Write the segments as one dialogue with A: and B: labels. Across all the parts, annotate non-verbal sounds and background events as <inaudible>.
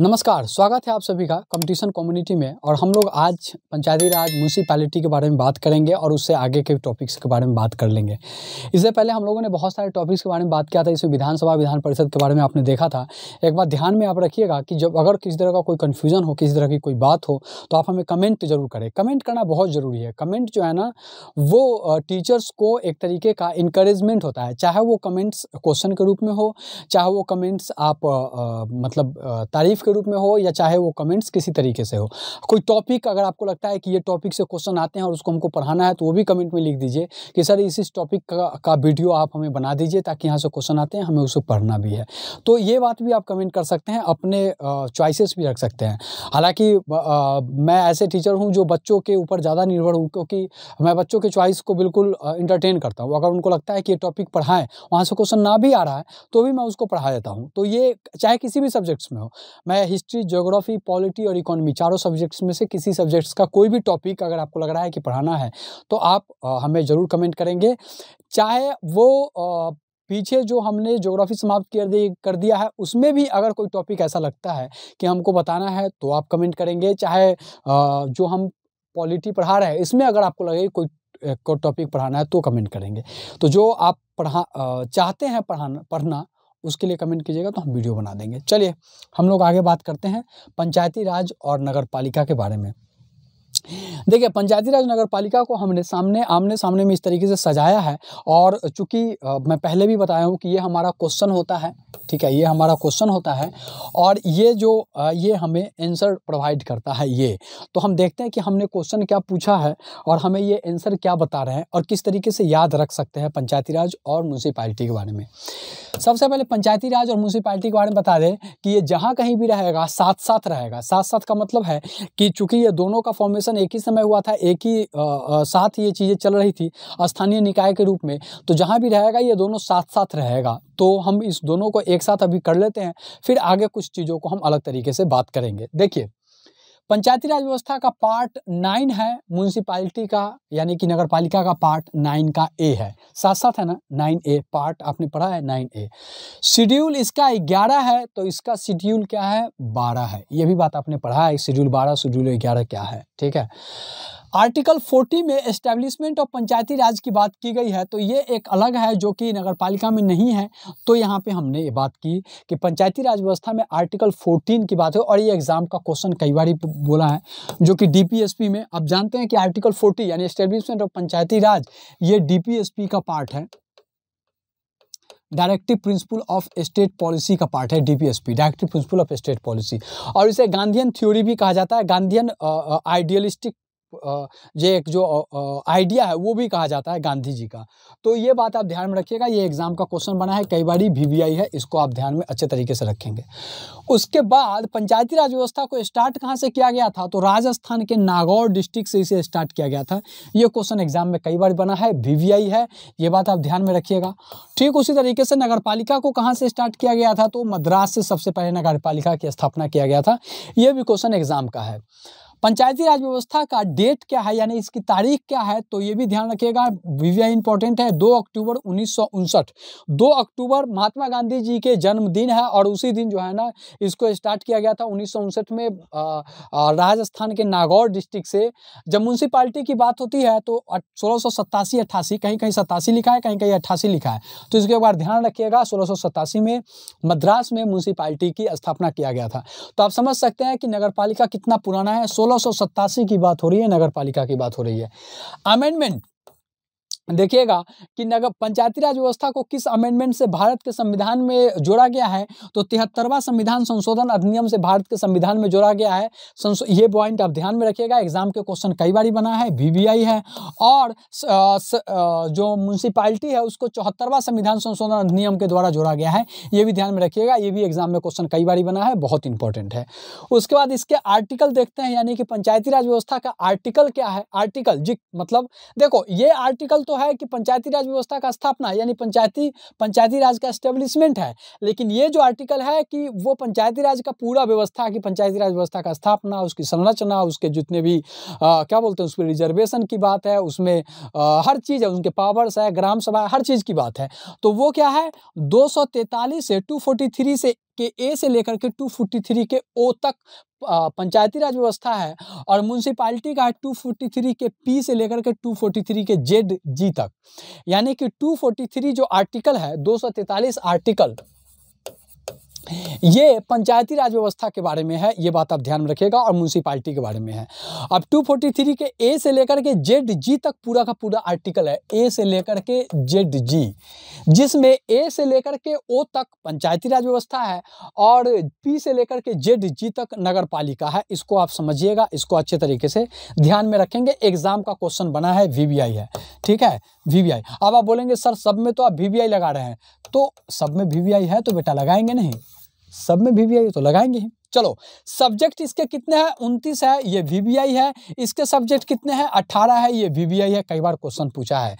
A: नमस्कार स्वागत है आप सभी का कंपटीशन कम्युनिटी में और हम लोग आज पंचायती राज म्यूनसिपैलिटी के बारे में बात करेंगे और उससे आगे के टॉपिक्स के बारे में बात कर लेंगे इससे पहले हम लोगों ने बहुत सारे टॉपिक्स के बारे में बात किया था इसमें विधानसभा विधान परिषद के बारे में आपने देखा था एक बार ध्यान में आप रखिएगा कि जब अगर किसी तरह का कोई कन्फ्यूजन हो किसी तरह की कोई बात हो तो आप हमें कमेंट जरूर करें कमेंट करना बहुत ज़रूरी है कमेंट जो है ना वो टीचर्स को एक तरीके का इंकरेजमेंट होता है चाहे वो कमेंट्स क्वेश्चन के रूप में हो चाहे वो कमेंट्स आप मतलब तारीफ के रूप में हो या चाहे वो कमेंट्स किसी तरीके से हो कोई टॉपिक अगर आपको लगता है कि ये टॉपिक से क्वेश्चन आते हैं और उसको हमको पढ़ाना है तो वो भी कमेंट में लिख दीजिए कि सर इस इस टॉपिक का, का वीडियो आप हमें बना दीजिए ताकि यहाँ से क्वेश्चन आते हैं हमें उसे पढ़ना भी है तो ये बात भी आप कमेंट कर सकते हैं अपने चॉइसेस भी रख सकते हैं हालाँकि मैं ऐसे टीचर हूँ जो बच्चों के ऊपर ज़्यादा निर्भर हूँ क्योंकि मैं बच्चों के चॉइस को बिल्कुल इंटरटेन करता हूँ अगर उनको लगता है कि ये टॉपिक पढ़ाएं वहाँ से क्वेश्चन ना भी आ रहा है तो भी मैं उसको पढ़ा देता हूँ तो ये चाहे किसी भी सब्जेक्ट्स में हो मैं मैं हिस्ट्री जोग्राफी पॉलिटी और इकोनॉमी चारों सब्जेक्ट्स में से किसी सब्जेक्ट्स का कोई भी टॉपिक अगर आपको लग रहा है कि पढ़ाना है तो आप आ, हमें ज़रूर कमेंट करेंगे चाहे वो आ, पीछे जो हमने जोग्राफी समाप्त कर दी कर दिया है उसमें भी अगर कोई टॉपिक ऐसा लगता है कि हमको बताना है तो आप कमेंट करेंगे चाहे आ, जो हम पॉलिटी पढ़ा रहे हैं इसमें अगर आपको लगे कोई को टॉपिक पढ़ाना है तो कमेंट करेंगे तो जो आप पढ़ा चाहते हैं पढ़ाना पढ़ना उसके लिए कमेंट कीजिएगा तो हम वीडियो बना देंगे चलिए हम लोग आगे बात करते हैं पंचायती राज और नगर पालिका के बारे में देखिए पंचायती राज नगर पालिका को हमने सामने आमने सामने में इस तरीके से सजाया है और चूंकि मैं पहले भी बताया हूँ कि ये हमारा क्वेश्चन होता है ठीक है ये हमारा क्वेश्चन होता है और ये जो ये हमें आंसर प्रोवाइड करता है ये तो हम देखते हैं कि हमने क्वेश्चन क्या पूछा है और हमें ये आंसर क्या बता रहे हैं और किस तरीके से याद रख सकते हैं पंचायती राज और म्यूनसिपालिटी के बारे में सबसे पहले पंचायती राज और म्यूनसिपालिटी के बारे में बता दें कि ये जहाँ कहीं भी रहेगा साथ साथ रहेगा साथ साथ का मतलब है कि चूँकि ये दोनों का फॉर्मेशन अधिवेशन एक ही समय हुआ था एक ही आ, साथ ये चीज़ें चल रही थी स्थानीय निकाय के रूप में तो जहाँ भी रहेगा ये दोनों साथ साथ रहेगा तो हम इस दोनों को एक साथ अभी कर लेते हैं फिर आगे कुछ चीज़ों को हम अलग तरीके से बात करेंगे देखिए पंचायती राज व्यवस्था का पार्ट नाइन है म्यूनसिपालिटी का यानी कि नगर पालिका का पार्ट नाइन का ए है साथ साथ है ना नाइन ए पार्ट आपने पढ़ा है नाइन ए शेड्यूल इसका ग्यारह है तो इसका शेड्यूल क्या है बारह है ये भी बात आपने पढ़ा है शेड्यूल बारह शेड्यूल ग्यारह क्या है ठीक है आर्टिकल 40 में एस्टेब्लिशमेंट ऑफ पंचायती राज की बात की गई है तो ये एक अलग है जो कि नगर पालिका में नहीं है तो यहाँ पे हमने ये बात की कि पंचायती राज व्यवस्था में आर्टिकल 14 की बात है और ये एग्ज़ाम का क्वेश्चन कई बार बोला है जो कि डीपीएसपी में आप जानते हैं कि आर्टिकल 40 यानी एस्टेब्लिशमेंट ऑफ पंचायती राज ये डी का पार्ट है directive principle of state policy का पार्ट है DPSP directive principle of state policy और इसे गांधीयन थ्योरी भी कहा जाता है गांधीयन आइडियलिस्टिक ये एक जो आइडिया है वो भी कहा जाता है गांधी जी का तो ये बात आप ध्यान में रखिएगा ये एग्ज़ाम का क्वेश्चन बना है कई बार वी है इसको आप ध्यान में अच्छे तरीके से रखेंगे उसके बाद पंचायती राज व्यवस्था को स्टार्ट कहाँ से किया गया था तो राजस्थान के नागौर डिस्ट्रिक्ट से इसे स्टार्ट किया गया था ये क्वेश्चन एग्जाम में कई बार बना है वी है ये बात आप ध्यान में रखिएगा ठीक उसी तरीके से नगर को कहाँ से स्टार्ट किया गया था तो मद्रास से सबसे पहले नगर की स्थापना किया गया था यह भी क्वेश्चन एग्जाम का है पंचायती राज व्यवस्था का डेट क्या है यानी इसकी तारीख क्या है तो ये भी ध्यान रखिएगा वीवीआई इंपॉर्टेंट है दो अक्टूबर उन्नीस दो अक्टूबर महात्मा गांधी जी के जन्मदिन है और उसी दिन जो है ना इसको स्टार्ट किया गया था उन्नीस में राजस्थान के नागौर डिस्ट्रिक्ट से जब म्यूनसिपाली की बात होती है तो सोलह सौ कहीं कहीं सतासी लिखा है कहीं कहीं अट्ठासी लिखा है तो इसके बाद ध्यान रखिएगा सोलह में मद्रास में म्यूनसिपाली की स्थापना किया गया था तो आप समझ सकते हैं कि नगर कितना पुराना है सोलह सोलह की बात हो रही है नगर पालिका की बात हो रही है अमेंडमेंट देखिएगा कि नगर पंचायती राज व्यवस्था को किस अमेंडमेंट से भारत के संविधान में जोड़ा गया है तो तिहत्तरवा संविधान संशोधन अधिनियम से भारत के संविधान में जोड़ा गया है ये पॉइंट आप ध्यान में रखिएगा एग्जाम के क्वेश्चन कई बार बना है वीवीआई है और स, आ, स, आ, जो म्यूनसिपालिटी है उसको चौहत्तरवा संविधान संशोधन अधिनियम के द्वारा जोड़ा गया है ये भी ध्यान में रखिएगा ये भी एग्जाम में क्वेश्चन कई बार बना है बहुत इंपॉर्टेंट है उसके बाद इसके आर्टिकल देखते हैं यानी कि पंचायती राज व्यवस्था का आर्टिकल क्या है आर्टिकल जी मतलब देखो ये आर्टिकल तो तो है कि पंचायती राज व्यवस्था का स्थापना है यानी पंचायती पंचायती राज का स्टेब्लिशमेंट है लेकिन ये जो आर्टिकल है कि वो पंचायती राज का पूरा व्यवस्था कि पंचायती राज व्यवस्था का स्थापना उसकी संरचना उसके जितने भी आ, क्या बोलते हैं उसमें रिजर्वेशन की बात है उसमें आ, हर चीज़ है उनके पावर्स है ग्राम सभा हर चीज़ की बात है तो वो क्या है दो से टू से के ए से लेकर के 243 के ओ तक पंचायती राज व्यवस्था है और म्यूनसिपालिटी का है 243 के पी से लेकर के 243 के जेड जी तक यानी कि 243 जो आर्टिकल है दो आर्टिकल ये पंचायती राज व्यवस्था के बारे में है ये बात आप ध्यान में रखिएगा और म्यूनसिपालिटी के बारे में है अब 243 के ए से लेकर के जेड जी तक पूरा का पूरा आर्टिकल है ए से लेकर के जेड जी जिसमें ए से लेकर के ओ तक पंचायती राज व्यवस्था है और पी से लेकर के जेड जी तक नगर पालिका है इसको आप समझिएगा इसको अच्छे तरीके से ध्यान में रखेंगे एग्जाम का क्वेश्चन बना है वी है ठीक है वी अब आप बोलेंगे सर सब में तो आप वी लगा रहे हैं तो सब में वी है तो बेटा लगाएंगे नहीं सब में वी तो लगाएंगे ही चलो सब्जेक्ट इसके कितने हैं उनतीस है ये वीबीआई है इसके सब्जेक्ट कितने हैं अट्ठारह है ये वीबीआई है कई बार क्वेश्चन पूछा है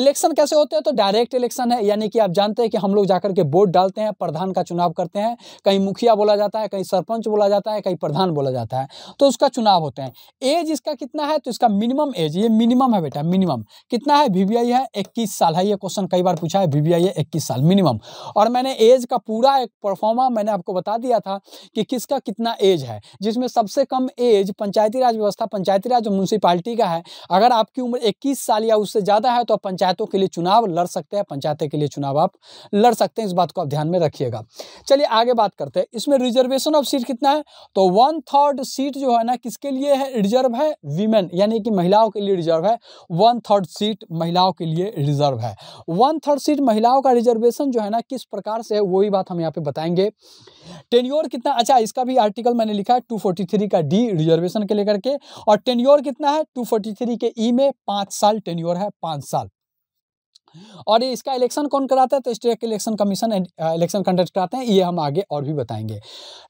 A: इलेक्शन कैसे होते हैं तो डायरेक्ट इलेक्शन है यानी कि आप जानते हैं कि हम लोग जाकर के वोट डालते हैं प्रधान का चुनाव करते हैं कहीं मुखिया बोला जाता है कहीं सरपंच बोला जाता है कहीं प्रधान बोला जाता है तो उसका चुनाव होते हैं एज इसका कितना है तो इसका मिनिमम एज ये मिनिमम है बेटा मिनिमम कितना है वीवीआई है इक्कीस साल है ये क्वेश्चन कई बार पूछा है वीबीआई है इक्कीस साल मिनिमम और मैंने एज का पूरा एक परफॉर्मा मैंने आपको बता दिया था कि किसका का कितना एज है जिसमें सबसे कम एज पंचायती राज व्यवस्था पंचायती राज म्यूनसिपालिटी का है अगर आपकी उम्र इक्कीस साल या उससे ज़्यादा है तो आप पंचायतों के लिए चुनाव लड़ सकते हैं पंचायतें के लिए चुनाव आप लड़ सकते हैं इस बात को आप ध्यान में रखिएगा चलिए आगे बात करते हैं इसमें रिजर्वेशन ऑफ सीट कितना है तो वन थर्ड सीट जो है ना किसके लिए है रिजर्व है वीमेन यानी कि महिलाओं के लिए रिजर्व है वन थर्ड सीट महिलाओं के लिए रिजर्व है वन थर्ड सीट महिलाओं का रिजर्वेशन जो है ना किस प्रकार से है वही बात हम यहाँ पे बताएंगे टेन्योर कितना अच्छा इसका इसका भी आर्टिकल मैंने लिखा है 243 का डी रिजर्वेशन के लेकर के और टेन्योर कितना है 243 के ई e में पाँच साल टेन्योर है पाँच साल और ये इसका इलेक्शन कौन कराता है तो state election commission election conduct कराते हैं ये हम आगे और भी बताएंगे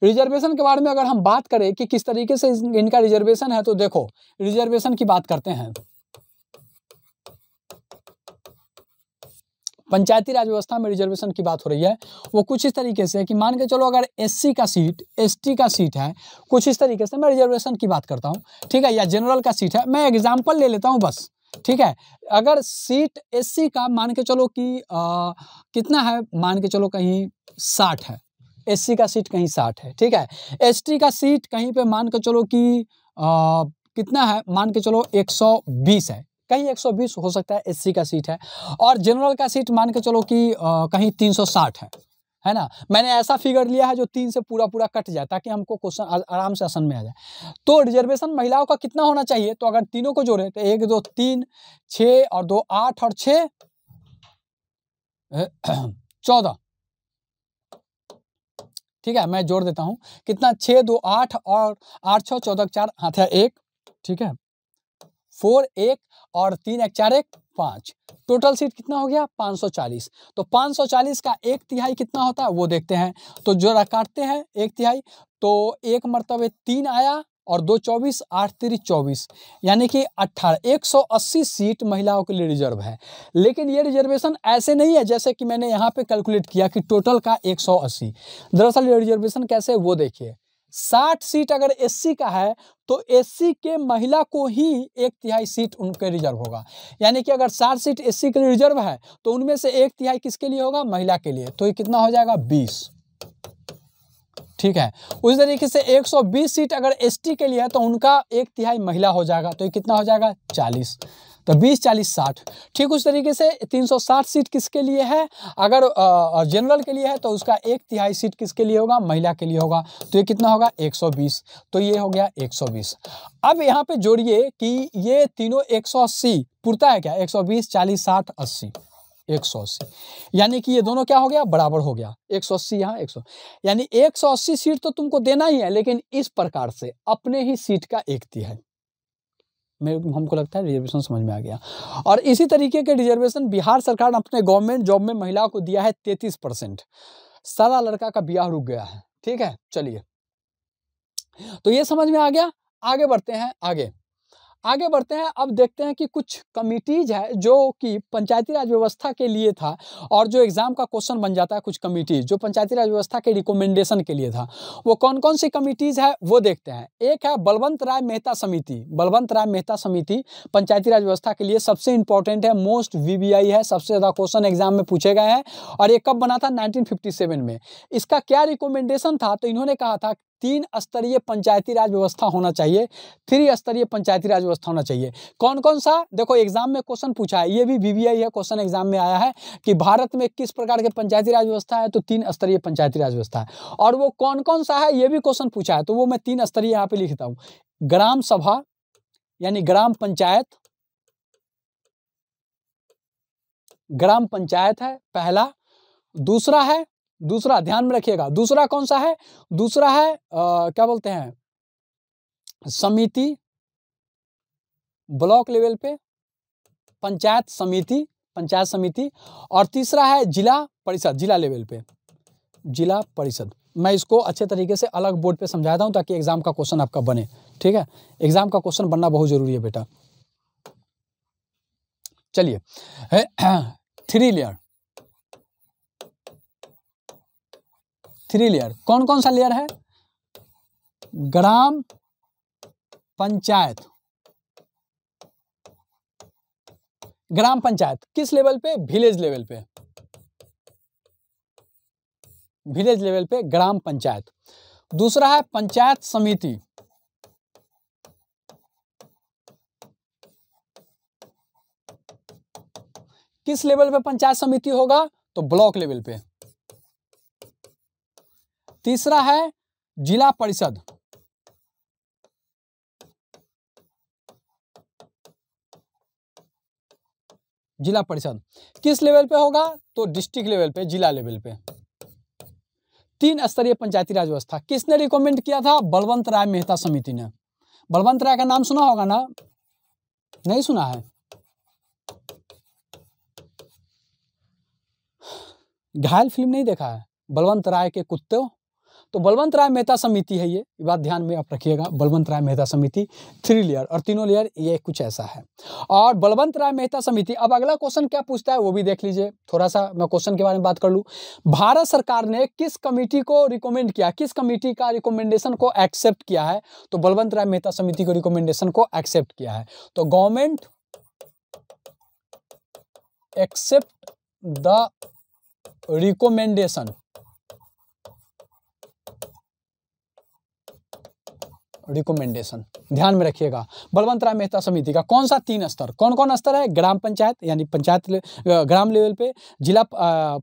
A: रिजर्वेशन के बारे में अगर हम बात करें कि किस तरीके से इनका रिजर्वेशन है तो देखो रिजर्वेशन की बात करते हैं पंचायती राज व्यवस्था में रिजर्वेशन की बात हो रही है वो कुछ इस तरीके से कि मान के चलो अगर एस का सीट एस का सीट है कुछ इस तरीके से मैं रिजर्वेशन की बात करता हूँ ठीक है या जनरल का सीट है मैं एग्जाम्पल ले लेता हूँ बस ठीक है अगर सीट एससी का मान के चलो कि आ, कितना है मान के चलो कहीं साठ है एससी का सीट कहीं साठ है ठीक है एसटी का सीट कहीं पे मान के चलो कि कितना है मान के चलो एक सौ बीस है कहीं 120 हो सकता है एससी का सीट है और जनरल का सीट मान के चलो कि कहीं 360 है है ना मैंने ऐसा फिगर लिया है जो तीन से पूरा पूरा कट जाए ताकि हमको क्वेश्चन आराम से आसन में आ जाए तो रिजर्वेशन महिलाओं का कितना होना चाहिए तो अगर तीनों को जोड़े तो एक दो तीन छ और दो आठ और छ <clears throat> चौदह ठीक है मैं जोड़ देता हूं कितना छह दो आठ और आठ छह चौदह चार हाथ है एक ठीक है फोर एक और तीन एक चार एक पाँच टोटल सीट कितना हो गया 540 तो 540 का एक तिहाई कितना होता है वो देखते हैं तो जो काटते हैं एक तिहाई तो एक मरतबे तीन आया और दो चौबीस आठ तेरी चौबीस यानी कि अट्ठारह एक सौ अस्सी सीट महिलाओं के लिए रिजर्व है लेकिन ये रिजर्वेशन ऐसे नहीं है जैसे कि मैंने यहाँ पे कैलकुलेट किया कि टोटल का एक सौ अस्सी दरअसल ये रिजर्वेशन कैसे है वो देखिए साठ सीट अगर एससी का है तो एससी के महिला को ही एक तिहाई सीट उनके रिजर्व होगा यानी कि अगर साठ सीट एससी के लिए रिजर्व है तो उनमें से एक तिहाई किसके लिए होगा महिला के लिए तो ये कितना हो जाएगा बीस ठीक है उस तरीके से 120 सीट अगर एसटी के लिए है तो उनका एक तिहाई महिला हो जाएगा तो ये कितना हो जाएगा चालीस तो बीस चालीस साठ ठीक उस तरीके से तीन सौ साठ सीट किसके लिए है अगर जनरल के लिए है तो उसका एक तिहाई सीट किसके लिए होगा महिला के लिए होगा तो ये कितना होगा एक सौ बीस तो ये हो गया एक सौ बीस अब यहाँ पे जोड़िए कि ये तीनों एक सौ अस्सी पुरता है क्या एक सौ बीस चालीस साठ अस्सी एक सौ अस्सी यानी कि ये दोनों क्या हो गया बराबर हो गया एक सौ अस्सी यहाँ एक सौ यानी एक सौ अस्सी सीट तो तुमको देना ही है लेकिन इस प्रकार से अपने ही सीट का एक तिहाई मेरे हमको लगता है रिजर्वेशन समझ में आ गया और इसी तरीके के रिजर्वेशन बिहार सरकार ने अपने गवर्नमेंट जॉब में महिला को दिया है तैतीस परसेंट सारा लड़का का ब्याह रुक गया है ठीक है चलिए तो ये समझ में आ गया आगे बढ़ते हैं आगे आगे बढ़ते हैं अब देखते हैं कि कुछ कमिटीज है जो कि पंचायती राज व्यवस्था के लिए था और जो एग्ज़ाम का क्वेश्चन बन जाता है कुछ कमिटीज जो पंचायती राज व्यवस्था के रिकमेंडेशन के लिए था वो कौन कौन सी कमिटीज़ है वो देखते हैं एक है बलवंत राय मेहता समिति बलवंत राय मेहता समिति पंचायती राज व्यवस्था के लिए सबसे इंपॉर्टेंट है मोस्ट वी है सबसे ज़्यादा क्वेश्चन एग्जाम में पूछे गए हैं और ये कब बना था नाइनटीन में इसका क्या रिकोमेंडेशन था तो इन्होंने कहा था तीन स्तरीय पंचायती राज व्यवस्था होना चाहिए थ्री स्तरीय पंचायती राज व्यवस्था होना चाहिए कौन कौन सा देखो एग्जाम में क्वेश्चन पूछा है ये भी वीवीआई है क्वेश्चन एग्जाम में आया है कि भारत में किस प्रकार के पंचायती राज व्यवस्था है तो तीन स्तरीय पंचायती राज व्यवस्था है और वो कौन कौन सा है ये भी क्वेश्चन पूछा है तो वो मैं तीन स्तरीय यहाँ पे लिखता हूँ ग्राम सभा यानी ग्राम पंचायत ग्राम पंचायत है पहला दूसरा है दूसरा ध्यान में रखिएगा दूसरा कौन सा है दूसरा है आ, क्या बोलते हैं समिति ब्लॉक लेवल पे पंचायत समिति पंचायत समिति और तीसरा है जिला परिषद जिला लेवल पे जिला परिषद मैं इसको अच्छे तरीके से अलग बोर्ड पे समझाता हूँ ताकि एग्जाम का क्वेश्चन आपका बने ठीक है एग्जाम का क्वेश्चन बनना बहुत जरूरी है बेटा चलिए <clears throat> थ्री लेयर थ्री लेयर कौन कौन सा लेयर है ग्राम पंचायत ग्राम पंचायत किस लेवल पे विलेज लेवल पे विलेज लेवल पे ग्राम पंचायत दूसरा है पंचायत समिति किस लेवल पे पंचायत समिति होगा तो ब्लॉक लेवल पे तीसरा है जिला परिषद जिला परिषद किस लेवल पे होगा तो डिस्ट्रिक्ट लेवल पे जिला लेवल पे तीन स्तरीय पंचायती राज व्यवस्था किसने रिकमेंड किया था बलवंत राय मेहता समिति ने बलवंत राय का नाम सुना होगा ना नहीं सुना है घायल फिल्म नहीं देखा है बलवंत राय के कुत्ते तो बलवंत राय मेहता समिति है ये बात ध्यान में आप रखिएगा बलवंत राय मेहता समिति थ्री लेयर और तीनों लेयर ये कुछ ऐसा है और बलवंत राय मेहता समिति अब अगला क्वेश्चन क्या पूछता है वो भी देख लीजिए थोड़ा सा मैं क्वेश्चन के बारे में बात कर लूँ भारत सरकार ने किस कमेटी को रिकमेंड किया किस कमेटी का रिकमेंडेशन को एक्सेप्ट किया है तो बलवंत राय मेहता समिति को रिकमेंडेशन को एक्सेप्ट किया है तो government accept the recommendation recommendation ध्यान में रखिएगा बलवंत राय मेहता समिति का कौन सा तीन स्तर कौन कौन स्तर है ग्राम पंचायत यानी पंचायत ग्राम लेवल पे जिला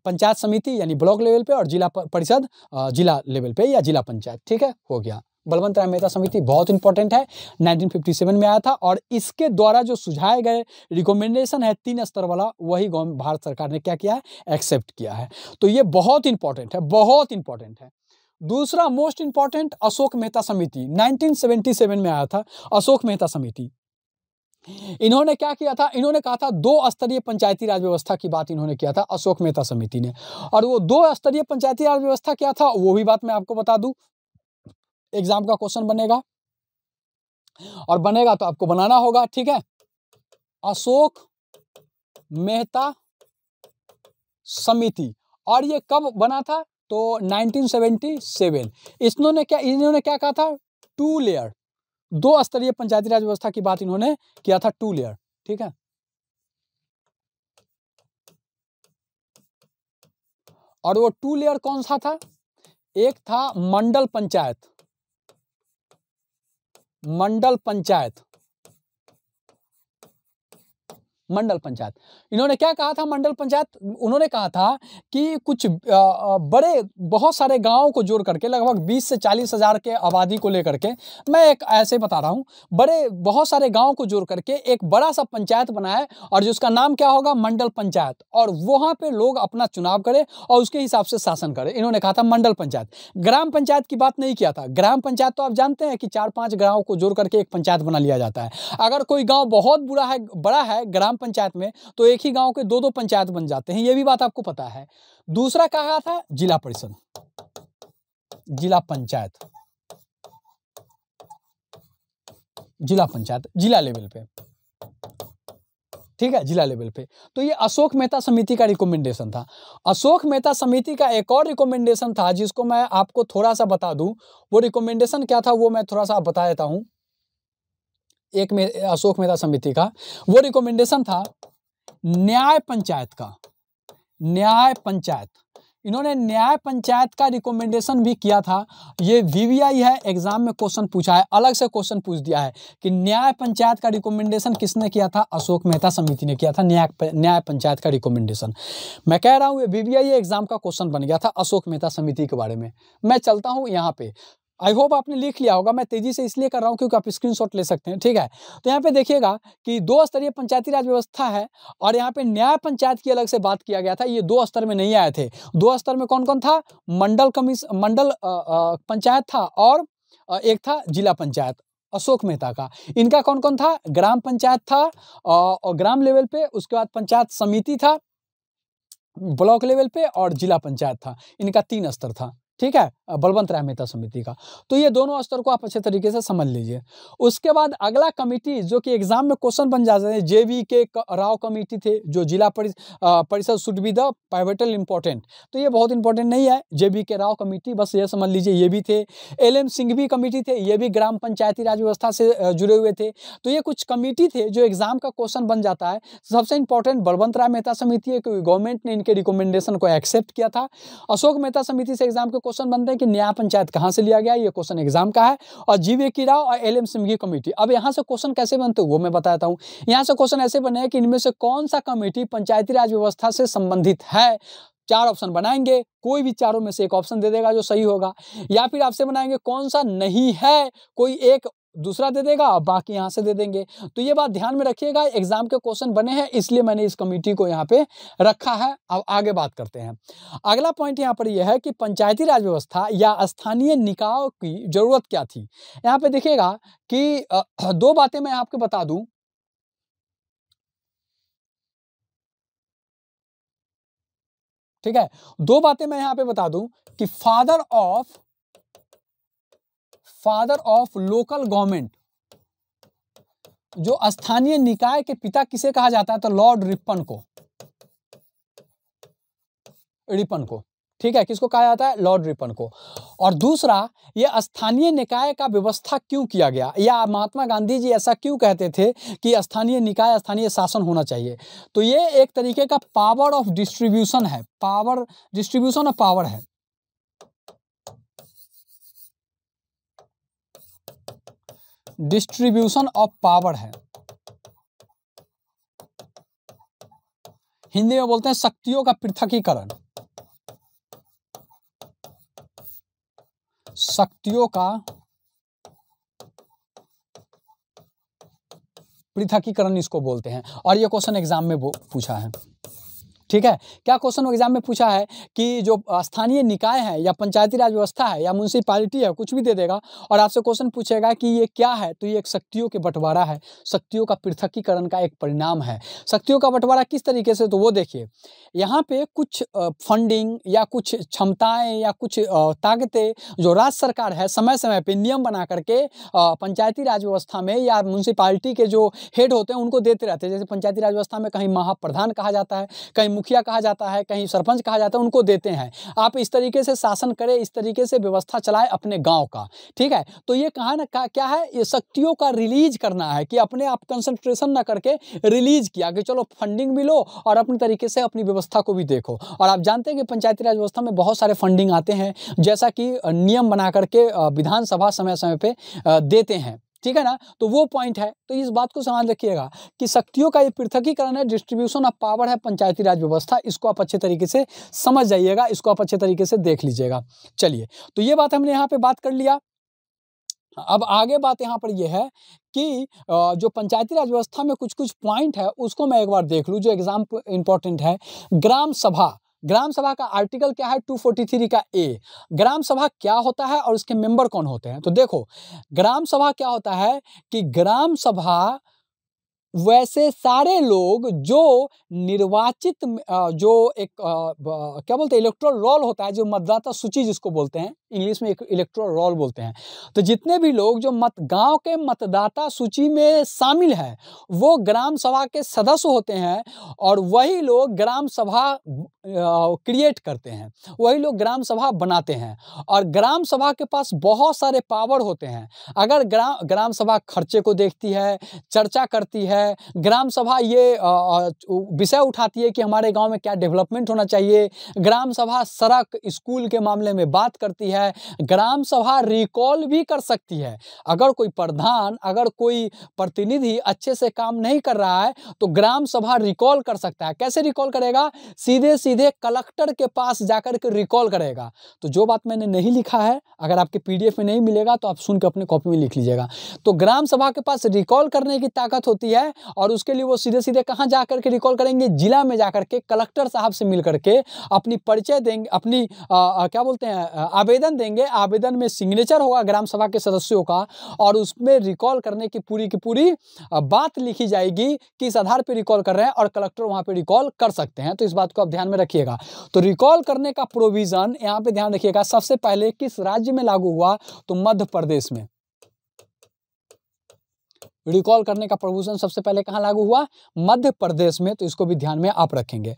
A: पंचायत समिति यानी ब्लॉक लेवल पे और जिला परिषद जिला लेवल पे या जिला पंचायत ठीक है हो गया बलवंत राय मेहता समिति बहुत इंपॉर्टेंट है 1957 में आया था और इसके द्वारा जो सुझाए गए रिकमेंडेशन है तीन स्तर वाला वही भारत सरकार ने क्या किया है एक्सेप्ट किया है तो ये बहुत इंपॉर्टेंट है बहुत इंपॉर्टेंट है दूसरा मोस्ट इंपॉर्टेंट अशोक मेहता समिति 1977 में आया था अशोक मेहता समिति इन्होंने क्या किया था इन्होंने कहा था दो स्तरीय पंचायती राज व्यवस्था की बात इन्होंने किया था अशोक मेहता समिति ने और वो दो स्तरीय पंचायती राज व्यवस्था क्या था वो भी बात मैं आपको बता दू एग्जाम का क्वेश्चन बनेगा और बनेगा तो आपको बनाना होगा ठीक है अशोक मेहता समिति और ये कब बना था तो 1977 इन्होंने क्या इन्होंने क्या कहा था टू लेयर दो स्तरीय पंचायती राज व्यवस्था की बात इन्होंने किया था टू लेयर ठीक है और वो टू लेयर कौन सा था एक था मंडल पंचायत मंडल पंचायत मंडल पंचायत इन्होंने क्या कहा था मंडल पंचायत उन्होंने कहा था कि कुछ बड़े बहुत सारे गांवों को जोड़ करके लगभग बीस से चालीस हज़ार के आबादी को लेकर के मैं एक ऐसे बता रहा हूँ बड़े बहुत सारे गाँव को जोड़ करके एक बड़ा सा पंचायत बनाए और जिसका नाम क्या होगा मंडल पंचायत और वहाँ पर लोग अपना चुनाव करें और उसके हिसाब से शासन करें इन्होंने कहा था मंडल पंचायत ग्राम पंचायत की बात नहीं किया था ग्राम पंचायत तो आप जानते हैं कि चार पाँच गाँव को जोड़ करके एक पंचायत बना लिया जाता है अगर कोई गाँव बहुत बुरा है बड़ा है ग्राम ग्राम पंचायत में तो एक ही गांव के दो दो पंचायत बन जाते हैं यह भी बात आपको पता है दूसरा कहा था जिला परिषद जिला पंचायत जिला पंचायत जिला लेवल पे ठीक है जिला लेवल पे तो ये अशोक मेहता समिति का रिकमेंडेशन था अशोक मेहता समिति का एक और रिकमेंडेशन था जिसको मैं आपको थोड़ा सा बता दूं वो रिकमेंडेशन क्या था वो मैं थोड़ा सा बता देता हूं एक में अशोक मेहता समिति का वो रिकमेंडेशन था न्याय पंचायत का न्याय पंचायत इन्होंने न्याय पंचायत का रिकमेंडेशन भी किया था ये वीवीआई है एग्जाम में क्वेश्चन पूछा है अलग से क्वेश्चन पूछ दिया है कि न्याय पंचायत का रिकमेंडेशन किसने किया था अशोक मेहता समिति ने किया था न्याय न्याय पंचायत का रिकमेंडेशन मैं कह रहा हूँ ये वीवीआई एग्जाम का क्वेश्चन बन गया था अशोक मेहता समिति के बारे में मैं चलता हूँ यहाँ पे आई होप आपने लिख लिया होगा मैं तेजी से इसलिए कर रहा हूँ क्योंकि आप स्क्रीनशॉट ले सकते हैं ठीक है तो यहाँ पे देखिएगा कि दो स्तरीय पंचायती राज व्यवस्था है और यहाँ पे न्याय पंचायत की अलग से बात किया गया था ये दो स्तर में नहीं आए थे दो स्तर में कौन कौन था मंडल कमी मंडल पंचायत था और एक था जिला पंचायत अशोक मेहता का इनका कौन कौन था ग्राम पंचायत था और ग्राम लेवल पे उसके बाद पंचायत समिति था ब्लॉक लेवल पे और जिला पंचायत था इनका तीन स्तर था ठीक है बलवंत राय मेहता समिति का तो ये दोनों स्तर को आप अच्छे तरीके से समझ लीजिए उसके बाद अगला कमेटी जो कि एग्जाम में क्वेश्चन बन जाते हैं जेवी के राव कमेटी थे जो Zila Parishad should be the pivotal important तो ये बहुत इंपॉर्टेंट नहीं है जेवी के राव कमेटी बस ये समझ लीजिए ये भी थे एल एम सिंह भी कमेटी थे ये भी ग्राम पंचायती राज व्यवस्था से जुड़े हुए थे तो ये कुछ कमेटी थे जो एग्जाम का क्वेश्चन बन जाता है सबसे इंपॉर्टेंट बलवंत राय मेहता समिति है क्योंकि गवर्नमेंट ने इनके रिकमेंडेशन को एक्सेप्ट किया था अशोक मेहता समिति से एग्जाम के क्वेश्चन बनते हैं कि न्याय पंचायत कहाँ से लिया गया ये क्वेश्चन एग्जाम का है और जीवे की राव और एल एम सिंघी कमेटी अब यहाँ से क्वेश्चन कैसे बनते हैं वो मैं बताता हूँ यहाँ से क्वेश्चन ऐसे बने कि इनमें से कौन सा कमेटी पंचायती राज व्यवस्था से संबंधित है चार ऑप्शन बनाएंगे कोई भी चारों में से एक ऑप्शन दे देगा जो सही होगा या फिर आपसे बनाएंगे कौन सा नहीं है कोई एक दूसरा दे देगा बाकी यहाँ से दे देंगे तो ये बात ध्यान में रखिएगा एग्जाम के क्वेश्चन बने हैं इसलिए मैंने इस कमेटी को यहाँ पे रखा है अब आगे बात करते हैं अगला पॉइंट यहाँ पर यह है कि पंचायती राज व्यवस्था या स्थानीय निकायों की जरूरत क्या थी यहाँ पे देखिएगा कि दो बातें मैं आपको बता दू ठीक है दो बातें मैं यहाँ पे बता दूं कि father of father of local government जो स्थानीय निकाय के पिता किसे कहा जाता है तो लॉर्ड रिपन को रिपन को ठीक है किसको कहा जाता है लॉर्ड रिपन को और दूसरा यह स्थानीय निकाय का व्यवस्था क्यों किया गया या महात्मा गांधी जी ऐसा क्यों कहते थे कि स्थानीय निकाय स्थानीय शासन होना चाहिए तो यह एक तरीके का पावर ऑफ डिस्ट्रीब्यूशन है पावर डिस्ट्रीब्यूशन ऑफ पावर है डिस्ट्रीब्यूशन ऑफ पावर है हिंदी में बोलते हैं शक्तियों का पृथकीकरण शक्तियों का पृथकीकरण इसको बोलते हैं और यह क्वेश्चन एग्जाम में पूछा है ठीक है क्या क्वेश्चन एग्जाम में पूछा है कि जो स्थानीय निकाय है या पंचायती राज व्यवस्था है या म्यूनसिपालिटी है कुछ भी दे देगा और आपसे क्वेश्चन पूछेगा कि ये क्या है तो ये एक शक्तियों के बंटवारा है शक्तियों का पृथकीकरण का एक परिणाम है शक्तियों का बंटवारा किस तरीके से तो वो देखिए यहाँ पे कुछ फंडिंग या कुछ क्षमताएं या कुछ ताकतें जो राज्य सरकार है समय समय पर नियम बना करके पंचायती राज व्यवस्था में या म्यूनसिपालिटी के जो हेड होते हैं उनको देते रहते हैं जैसे पंचायती राज व्यवस्था में कहीं महाप्रधान कहा जाता है कहीं मुखिया कहा जाता है कहीं सरपंच कहा जाता है उनको देते हैं आप इस तरीके से शासन करें इस तरीके से व्यवस्था चलाएं अपने गाँव का ठीक है तो ये कहा ना कहा क्या है ये शक्तियों का रिलीज करना है कि अपने आप कंसंट्रेशन ना करके रिलीज किया कि चलो फंडिंग भी लो और अपने तरीके से अपनी व्यवस्था को भी देखो और आप जानते हैं कि पंचायती राज व्यवस्था में बहुत सारे फंडिंग आते हैं जैसा कि नियम बना करके विधानसभा समय समय पर देते हैं ठीक है ना तो वो पॉइंट है तो इस बात को समझ रखिएगा कि शक्तियों का ये पृथकीकरण है डिस्ट्रीब्यूशन ऑफ पावर है पंचायती राज व्यवस्था इसको आप अच्छे तरीके से समझ जाइएगा इसको आप अच्छे तरीके से देख लीजिएगा चलिए तो ये बात हमने यहाँ पे बात कर लिया अब आगे बात यहाँ पर यह है कि जो पंचायती राज व्यवस्था में कुछ कुछ पॉइंट है उसको मैं एक बार देख लूँ जो एग्जाम इंपॉर्टेंट है ग्राम सभा ग्राम सभा का आर्टिकल क्या है 243 का ए ग्राम सभा क्या होता है और उसके मेंबर कौन होते हैं तो देखो ग्राम सभा क्या होता है कि ग्राम सभा वैसे सारे लोग जो निर्वाचित जो एक क्या बोलते हैं इलेक्ट्रोल रोल होता है जो मतदाता सूची जिसको बोलते हैं इंग्लिश में इलेक्ट्रोल रोल बोलते हैं तो जितने भी लोग जो मत गांव के मतदाता सूची में शामिल है वो ग्राम सभा के सदस्य होते हैं और वही लोग ग्राम सभा क्रिएट करते हैं वही लोग ग्राम सभा बनाते हैं और ग्राम सभा के पास बहुत सारे पावर होते हैं अगर ग्राम ग्राम सभा खर्चे को देखती है चर्चा करती है ग्राम सभा ये विषय उठाती है कि हमारे गांव में क्या डेवलपमेंट होना चाहिए ग्राम सभा सड़क स्कूल के मामले में बात करती है है ग्राम सभा रिकॉल भी कर सकती है अगर कोई प्रधान अगर कोई प्रतिनिधि अच्छे से काम नहीं कर रहा है तो ग्राम सभा रिकॉल कर सकता है कैसे रिकॉल करेगा सीधे सीधे कलेक्टर के पास जाकर के रिकॉल करेगा तो जो बात मैंने नहीं लिखा है अगर आपके पीडीएफ में नहीं मिलेगा तो आप सुन के अपने कॉपी में लिख लीजिएगा तो ग्राम सभा के पास रिकॉल करने की ताकत होती है और उसके लिए वो सीधे सीधे कहाँ जा करके रिकॉल करेंगे जिला में जाकर के कलेक्टर साहब से मिलकर के अपनी परिचय देंगे अपनी आ, आ, क्या बोलते हैं आवेदन आवेदन देंगे आवेदन में सिग्नेचर होगा ग्राम सभा के सदस्यों का और उसमें रिकॉल करने की पूरी की पूरी बात लिखी जाएगी कि इस आधार पर रिकॉल कर रहे हैं और कलेक्टर वहाँ पर रिकॉल कर सकते हैं तो इस बात को आप ध्यान में रखिएगा तो रिकॉल करने का प्रोविज़न यहाँ पर ध्यान रखिएगा सबसे पहले किस राज्य में लागू हुआ तो मध्य प्रदेश में रिकॉल करने का प्रोविजन सबसे पहले कहाँ लागू हुआ मध्य प्रदेश में तो इसको भी ध्यान में आप रखेंगे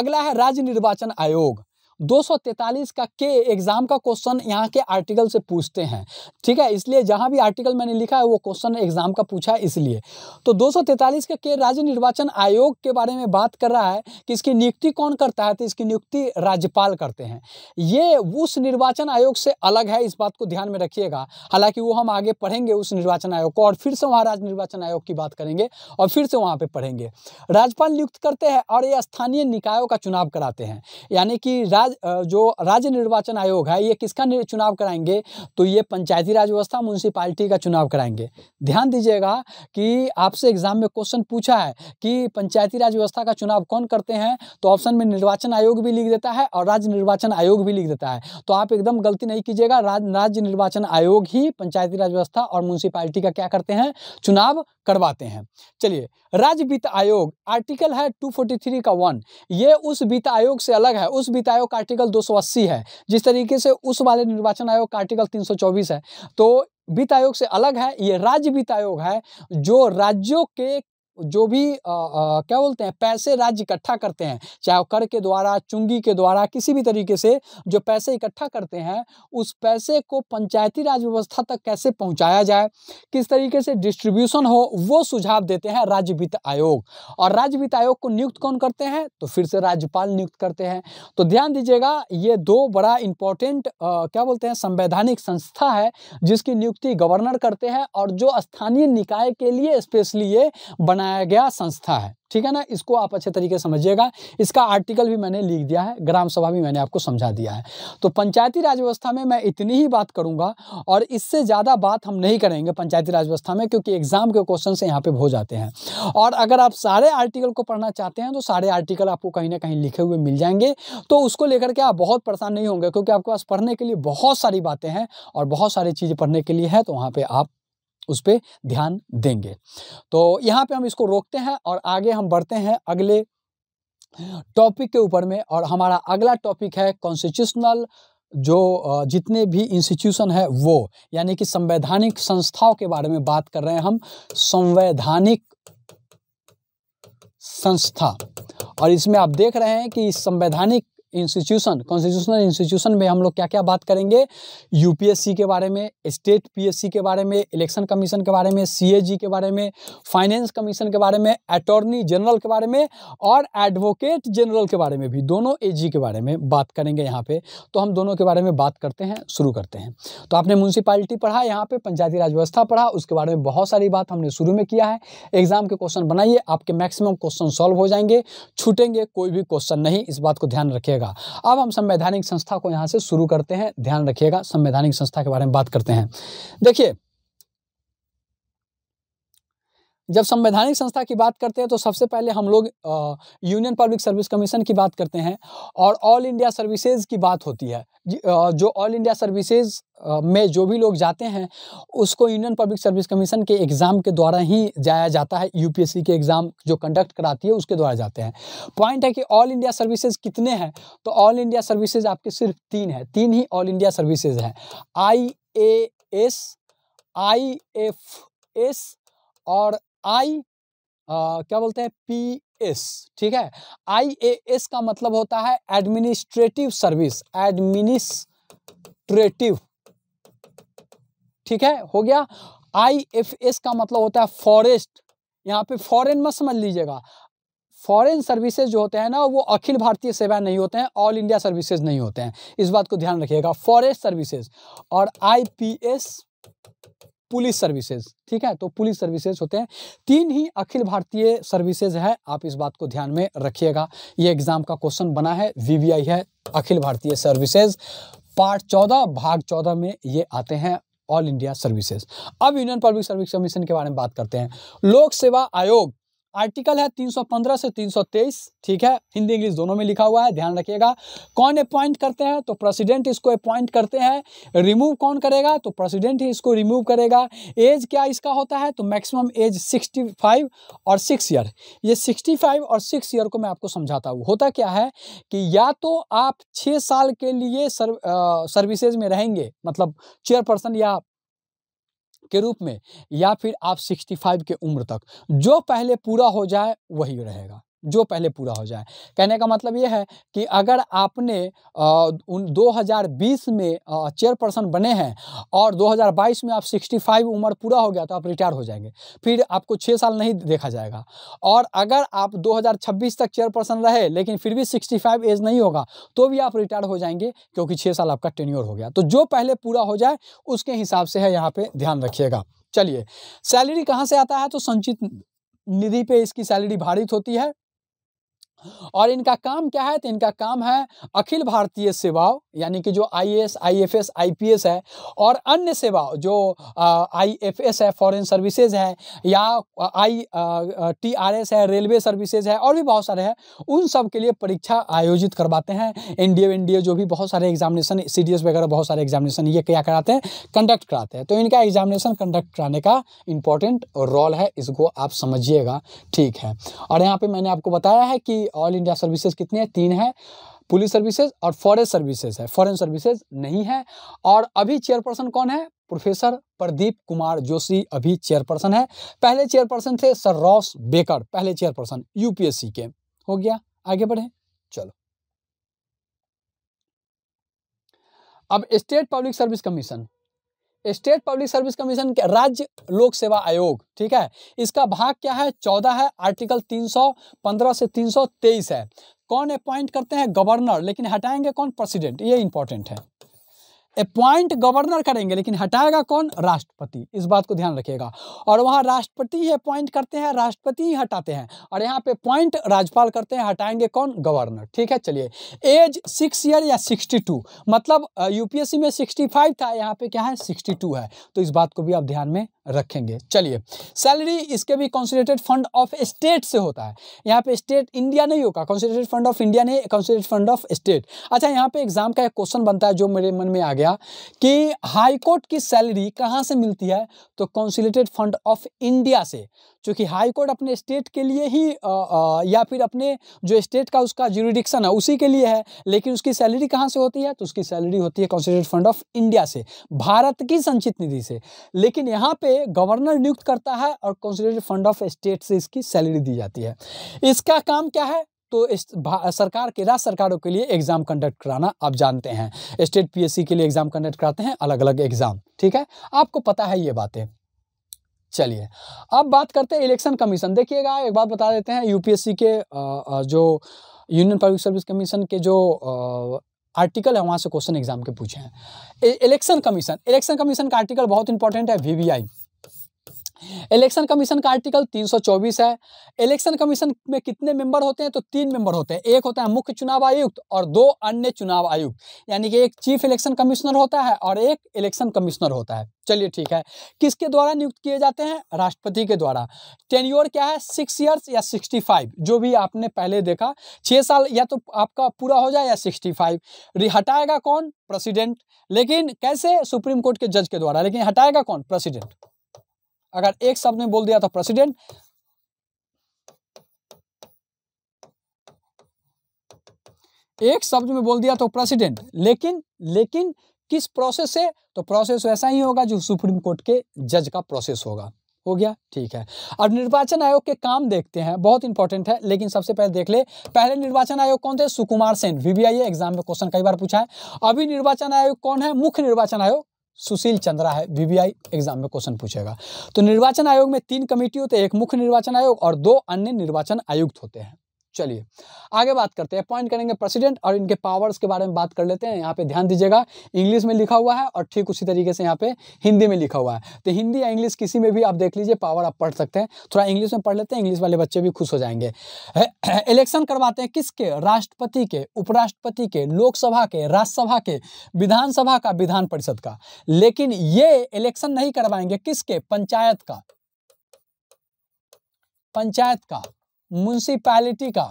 A: अगला है राज्य निर्वाचन आयोग 243 का के एग्ज़ाम का क्वेश्चन यहाँ के आर्टिकल से पूछते हैं ठीक है इसलिए जहाँ भी आर्टिकल मैंने लिखा है वो क्वेश्चन एग्ज़ाम का पूछा है इसलिए तो 243 का के राज्य निर्वाचन आयोग के बारे में बात कर रहा है कि इसकी नियुक्ति कौन करता है तो इसकी नियुक्ति राज्यपाल करते हैं ये उस निर्वाचन आयोग से अलग है इस बात को ध्यान में रखिएगा हालांकि वो हम आगे पढ़ेंगे उस निर्वाचन आयोग को और फिर से वहाँ राज्य निर्वाचन आयोग की बात करेंगे और फिर से वहाँ पर पढ़ेंगे राज्यपाल नियुक्त करते हैं और ये स्थानीय निकायों का चुनाव कराते हैं यानी कि राज्य राज जो राज्य निर्वाचन आयोग है ये किसका चुनाव कराएंगे तो ये पंचायती राज व्यवस्था म्यूनसिपालिटी का चुनाव कराएंगे ध्यान दीजिएगा कि आपसे एग्जाम में क्वेश्चन पूछा है कि पंचायती राज व्यवस्था का चुनाव कौन करते हैं तो ऑप्शन में निर्वाचन आयोग भी लिख देता है और राज्य निर्वाचन आयोग भी लिख देता है तो आप एकदम गलती नहीं कीजिएगा राज्य निर्वाचन आयोग ही पंचायती राज व्यवस्था और म्यूनसिपालिटी का क्या करते हैं चुनाव करवाते हैं चलिए राज्य वित्त आयोग आर्टिकल है 243 का वन ये उस वित्त आयोग से अलग है उस वित्त आयोग आर्टिकल 280 है जिस तरीके से उस वाले निर्वाचन आयोग का आर्टिकल 324 है तो वित्त आयोग से अलग है ये राज्य वित्त आयोग है जो राज्यों के जो भी आ, आ, क्या बोलते हैं पैसे राज्य इकट्ठा करते हैं चाहे कर के द्वारा चुंगी के द्वारा किसी भी तरीके से जो पैसे इकट्ठा करते हैं उस पैसे को पंचायती राज व्यवस्था तक कैसे पहुंचाया जाए किस तरीके से डिस्ट्रीब्यूशन हो वो सुझाव देते हैं राज्य वित्त आयोग और राज्य वित्त आयोग को नियुक्त कौन करते हैं तो फिर से राज्यपाल नियुक्त करते हैं तो ध्यान दीजिएगा ये दो बड़ा इंपॉर्टेंट क्या बोलते हैं संवैधानिक संस्था है जिसकी नियुक्ति गवर्नर करते हैं और जो स्थानीय निकाय के लिए स्पेशली ये बना बनाया गया संस्था है ठीक है ना इसको आप अच्छे तरीके से समझिएगा इसका आर्टिकल भी मैंने लिख दिया है ग्राम सभा भी मैंने आपको समझा दिया है तो पंचायती राज व्यवस्था में मैं इतनी ही बात करूंगा और इससे ज़्यादा बात हम नहीं करेंगे पंचायती राज व्यवस्था में क्योंकि एग्जाम के क्वेश्चन से यहाँ पे हो जाते हैं और अगर आप सारे आर्टिकल को पढ़ना चाहते हैं तो सारे आर्टिकल आपको कहीं ना कहीं लिखे हुए मिल जाएंगे तो उसको लेकर के आप बहुत परेशान नहीं होंगे क्योंकि आपके पास पढ़ने के लिए बहुत सारी बातें हैं और बहुत सारी चीज़ें पढ़ने के लिए है तो वहाँ पर आप उस पर ध्यान देंगे तो यहाँ पे हम इसको रोकते हैं और आगे हम बढ़ते हैं अगले टॉपिक के ऊपर में और हमारा अगला टॉपिक है कॉन्स्टिट्यूशनल जो जितने भी इंस्टीट्यूशन है वो यानी कि संवैधानिक संस्थाओं के बारे में बात कर रहे हैं हम संवैधानिक संस्था और इसमें आप देख रहे हैं कि संवैधानिक इंस्टीट्यूशन कॉन्स्टिट्यूशनल इंस्टीट्यूशन में हम लोग क्या क्या बात करेंगे यूपीएससी के बारे में स्टेट पीएससी के बारे में इलेक्शन कमीशन के बारे में सीएजी के बारे में फाइनेंस कमीशन के बारे में अटॉर्नी जनरल के बारे में और एडवोकेट जनरल के बारे में भी दोनों ए के बारे में बात करेंगे यहाँ पे तो हम दोनों के बारे में बात करते हैं शुरू करते हैं तो आपने म्यूनसिपालिटी पढ़ा यहाँ पे पंचायती राज व्यवस्था पढ़ा उसके बारे में बहुत सारी बात हमने शुरू में किया है एग्जाम के क्वेश्चन बनाइए आपके मैक्सिमम क्वेश्चन सॉल्व हो जाएंगे छूटेंगे कोई भी क्वेश्चन नहीं इस बात को ध्यान रखिएगा जाएगा अब हम संवैधानिक संस्था को यहाँ से शुरू करते हैं ध्यान रखिएगा संवैधानिक संस्था के बारे में बात करते हैं देखिए जब संवैधानिक संस्था की बात करते हैं तो सबसे पहले हम लोग यूनियन पब्लिक सर्विस कमीशन की बात करते हैं और ऑल इंडिया सर्विसेज की बात होती है जो ऑल इंडिया सर्विसेज में जो भी लोग जाते हैं उसको यूनियन पब्लिक सर्विस कमीशन के एग्ज़ाम के द्वारा ही जाया जाता है यूपीएससी के एग्ज़ाम जो कंडक्ट कराती है उसके द्वारा जाते हैं पॉइंट है कि ऑल इंडिया सर्विसेज कितने हैं तो ऑल इंडिया सर्विसेज आपके सिर्फ तीन है तीन ही ऑल इंडिया सर्विसेज हैं I A S I F S और आई क्या बोलते हैं पी एस ठीक है आई ए एस का मतलब होता है एडमिनिस्ट्रेटिव सर्विस एडमिनिस्ट्रेटिव ठीक है हो गया आई एफ एस का मतलब होता है फॉरेस्ट यहाँ पे फॉरेन मत समझ लीजिएगा फॉरेन सर्विसेज जो होते हैं ना वो अखिल भारतीय सेवाएं नहीं होते हैं ऑल इंडिया सर्विसेज नहीं होते हैं इस बात को ध्यान रखिएगा फॉरेस्ट सर्विसेज और I P S police services ठीक है तो पुलिस सर्विसेज होते हैं तीन ही अखिल भारतीय सर्विसेज है आप इस बात को ध्यान में रखिएगा ये एग्जाम का क्वेश्चन बना है वीवीआई है अखिल भारतीय सर्विसेज पार्ट चौदह भाग चौदह में ये आते हैं ऑल इंडिया सर्विसेज अब यूनियन पब्लिक सर्विस कमीशन के बारे में बात करते हैं लोक सेवा आयोग आर्टिकल है 315 से 323 ठीक है हिंदी इंग्लिश दोनों में लिखा हुआ है ध्यान रखिएगा कौन अपॉइंट करते हैं तो प्रेसिडेंट इसको अपॉइंट करते हैं रिमूव कौन करेगा तो प्रेसिडेंट ही इसको रिमूव करेगा एज क्या इसका होता है तो मैक्सिमम एज 65 और सिक्स ईयर ये 65 और सिक्स ईयर को मैं आपको समझाता हूँ होता क्या है कि या तो आप छः साल के लिए सर्व सर्विसेज में रहेंगे मतलब चेयरपर्सन या के रूप में या फिर आप 65 के उम्र तक जो पहले पूरा हो जाए वही रहेगा जो पहले पूरा हो जाए कहने का मतलब ये है कि अगर आपने उन 2020 में चेयरपर्सन बने हैं और 2022 में आप 65 उम्र पूरा हो गया तो आप रिटायर हो जाएंगे फिर आपको छः साल नहीं देखा जाएगा और अगर आप 2026 तक चेयरपर्सन रहे लेकिन फिर भी 65 एज नहीं होगा तो भी आप रिटायर हो जाएंगे क्योंकि छः साल आपका टेन्योर हो गया तो जो पहले पूरा हो जाए उसके हिसाब से है यहाँ पर ध्यान रखिएगा चलिए सैलरी कहाँ से आता है तो संचित निधि पे इसकी सैलरी भारित होती है और इनका काम क्या है तो इनका काम है अखिल भारतीय सेवाओं यानी कि जो I S I F S I P S है और अन्य सेवाओं जो आई एफ एस है फॉरेन सर्विसेज है या आई टी आर एस है रेलवे सर्विसेज है और भी बहुत सारे हैं उन सब के लिए परीक्षा आयोजित करवाते हैं एन डी एन डी जो भी बहुत सारे एग्जामिनेशन सी डी एस वगैरह बहुत सारे एग्जामिनेशन ये क्या कराते हैं कंडक्ट कराते हैं तो इनका एग्जामिनेशन कंडक्ट कराने का इंपॉर्टेंट रोल है इसको आप समझिएगा ठीक है और यहाँ पे मैंने आपको बताया है कि ऑल इंडिया सर्विसेज कितनी है तीन है पुलिस सर्विसेज और फॉरेस्ट सर्विसेज है फॉरेन सर्विसेज नहीं है और अभी चेयरपर्सन कौन है प्रोफेसर प्रदीप कुमार जोशी अभी चेयरपर्सन है पहले चेयरपर्सन थे सर रॉस बेकर पहले चेयरपर्सन यूपीएससी के हो गया आगे बढ़े चलो अब state public service commission state public service commission के राज्य लोक सेवा आयोग ठीक है इसका भाग क्या है चौदह है आर्टिकल तीन सौ पंद्रह से तीन सौ तेईस है कौन अपॉइंट करते हैं गवर्नर लेकिन हटाएंगे कौन प्रेसिडेंट ये इंपॉर्टेंट है अपॉइंट गवर्नर करेंगे लेकिन हटाएगा कौन राष्ट्रपति इस बात को ध्यान रखिएगा और वहाँ राष्ट्रपति ही अपॉइंट करते हैं राष्ट्रपति ही हटाते हैं और यहाँ पे अपॉइंट राज्यपाल करते हैं हटाएंगे कौन गवर्नर ठीक है चलिए एज सिक्स ईयर या सिक्सटी टू मतलब यूपीएससी में सिक्सटी फाइव था यहाँ पे क्या है सिक्सटी टू है तो इस बात को भी आप ध्यान में रखेंगे चलिए सैलरी इसके भी कॉन्सिडरेटेड फंड ऑफ स्टेट से होता है यहाँ पे स्टेट इंडिया नहीं होगा कॉन्सिडरेटेड फंड ऑफ इंडिया नहीं कॉन्सिडरेटेड फंड ऑफ स्टेट अच्छा यहाँ पे एग्जाम का एक क्वेश्चन बनता है जो मेरे मन में आ गया कि हाईकोर्ट की सैलरी कहाँ से मिलती है तो कॉन्सिडरेटेड फंड ऑफ इंडिया से चूँकि हाई कोर्ट अपने स्टेट के लिए ही आ, आ, या फिर अपने जो स्टेट का उसका जुरिडिक्शन है उसी के लिए है लेकिन उसकी सैलरी कहाँ से होती है तो उसकी सैलरी होती है कॉन्स्टिट्यूट फंड ऑफ इंडिया से भारत की संचित निधि से लेकिन यहाँ पे गवर्नर नियुक्त करता है और कॉन्स्टिट्यूट फंड ऑफ स्टेट से इसकी सैलरी दी जाती है इसका काम क्या है तो इस सरकार के राज्य सरकारों के लिए एग्ज़ाम कंडक्ट कराना आप जानते हैं स्टेट पीएससी के लिए एग्ज़ाम कंडक्ट कराते हैं अलग अलग एग्ज़ाम ठीक है आपको पता है ये बातें चलिए अब बात करते हैं इलेक्शन कमीशन देखिएगा एक बात बता देते हैं यूपीएससी के जो यूनियन पब्लिक सर्विस कमीशन के जो आर्टिकल है वहाँ से क्वेश्चन एग्जाम के पूछे हैं इलेक्शन कमीशन इलेक्शन कमीशन का आर्टिकल बहुत इंपॉर्टेंट है वी इलेक्शन कमीशन का आर्टिकल 324 है इलेक्शन कमीशन में कितने मेंबर होते हैं तो तीन मेंबर होते हैं एक होता है मुख्य चुनाव आयुक्त और दो अन्य चुनाव आयुक्त यानी कि एक चीफ इलेक्शन कमिश्नर होता है और एक इलेक्शन कमिश्नर होता है चलिए ठीक है किसके द्वारा नियुक्त किए जाते हैं राष्ट्रपति के द्वारा टेन्योर क्या है सिक्स ईयर्स या सिक्सटी फाइव जो भी आपने पहले देखा छः साल या तो आपका पूरा हो जाए या सिक्सटी फाइव हटाएगा कौन प्रेसिडेंट लेकिन कैसे सुप्रीम कोर्ट के जज के द्वारा लेकिन हटाएगा कौन प्रेसिडेंट अगर एक शब्द में बोल दिया तो प्रेसिडेंट एक शब्द में बोल दिया तो प्रेसिडेंट लेकिन लेकिन किस प्रोसेस से तो प्रोसेस वैसा ही होगा जो सुप्रीम कोर्ट के जज का प्रोसेस होगा हो गया ठीक है अब निर्वाचन आयोग के काम देखते हैं बहुत इंपॉर्टेंट है लेकिन सबसे पहले देख ले पहले निर्वाचन आयोग कौन थे सुकुमार सेन वीबीआई एग्जाम में क्वेश्चन कई बार पूछा है अभी निर्वाचन आयोग कौन है मुख्य निर्वाचन आयोग सुशील चंद्रा है वीवीआई एग्जाम में क्वेश्चन पूछेगा तो निर्वाचन आयोग में तीन कमेटी होते हैं एक मुख्य निर्वाचन आयोग और दो अन्य निर्वाचन आयुक्त होते हैं चलिए आगे बात करते हैं अपॉइंट करेंगे प्रेसिडेंट और इनके पावर्स के बारे में बात कर लेते हैं यहाँ पे ध्यान दीजिएगा इंग्लिश में लिखा हुआ है और ठीक उसी तरीके से यहाँ पे हिंदी में लिखा हुआ है तो हिंदी या इंग्लिश किसी में भी आप देख लीजिए पावर आप पढ़ सकते हैं थोड़ा इंग्लिश में पढ़ लेते हैं इंग्लिश वाले बच्चे भी खुश हो जाएंगे इलेक्शन <coughs> करवाते हैं किसके राष्ट्रपति के उपराष्ट्रपति के लोकसभा के राज्यसभा के विधानसभा का विधान परिषद का लेकिन ये इलेक्शन नहीं करवाएंगे किसके पंचायत का पंचायत का म्यूनसिपैलिटी का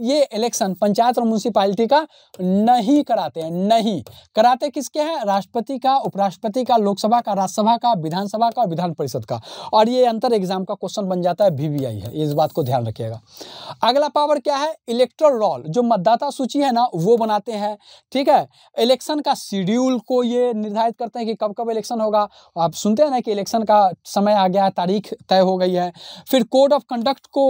A: ये इलेक्शन पंचायत और म्यूनसिपालिटी का नहीं कराते हैं नहीं कराते किसके हैं राष्ट्रपति का उपराष्ट्रपति का लोकसभा का राज्यसभा का विधानसभा का और विधान परिषद का और ये अंतर एग्जाम का क्वेश्चन बन जाता है वीवीआई है इस बात को ध्यान रखिएगा अगला पावर क्या है इलेक्ट्रल रोल जो मतदाता सूची है ना वो बनाते हैं ठीक है इलेक्शन का शेड्यूल को ये निर्धारित करते हैं कि कब कब इलेक्शन होगा आप सुनते हैं ना कि इलेक्शन का समय आ गया है तारीख तय हो गई है फिर कोड ऑफ कंडक्ट को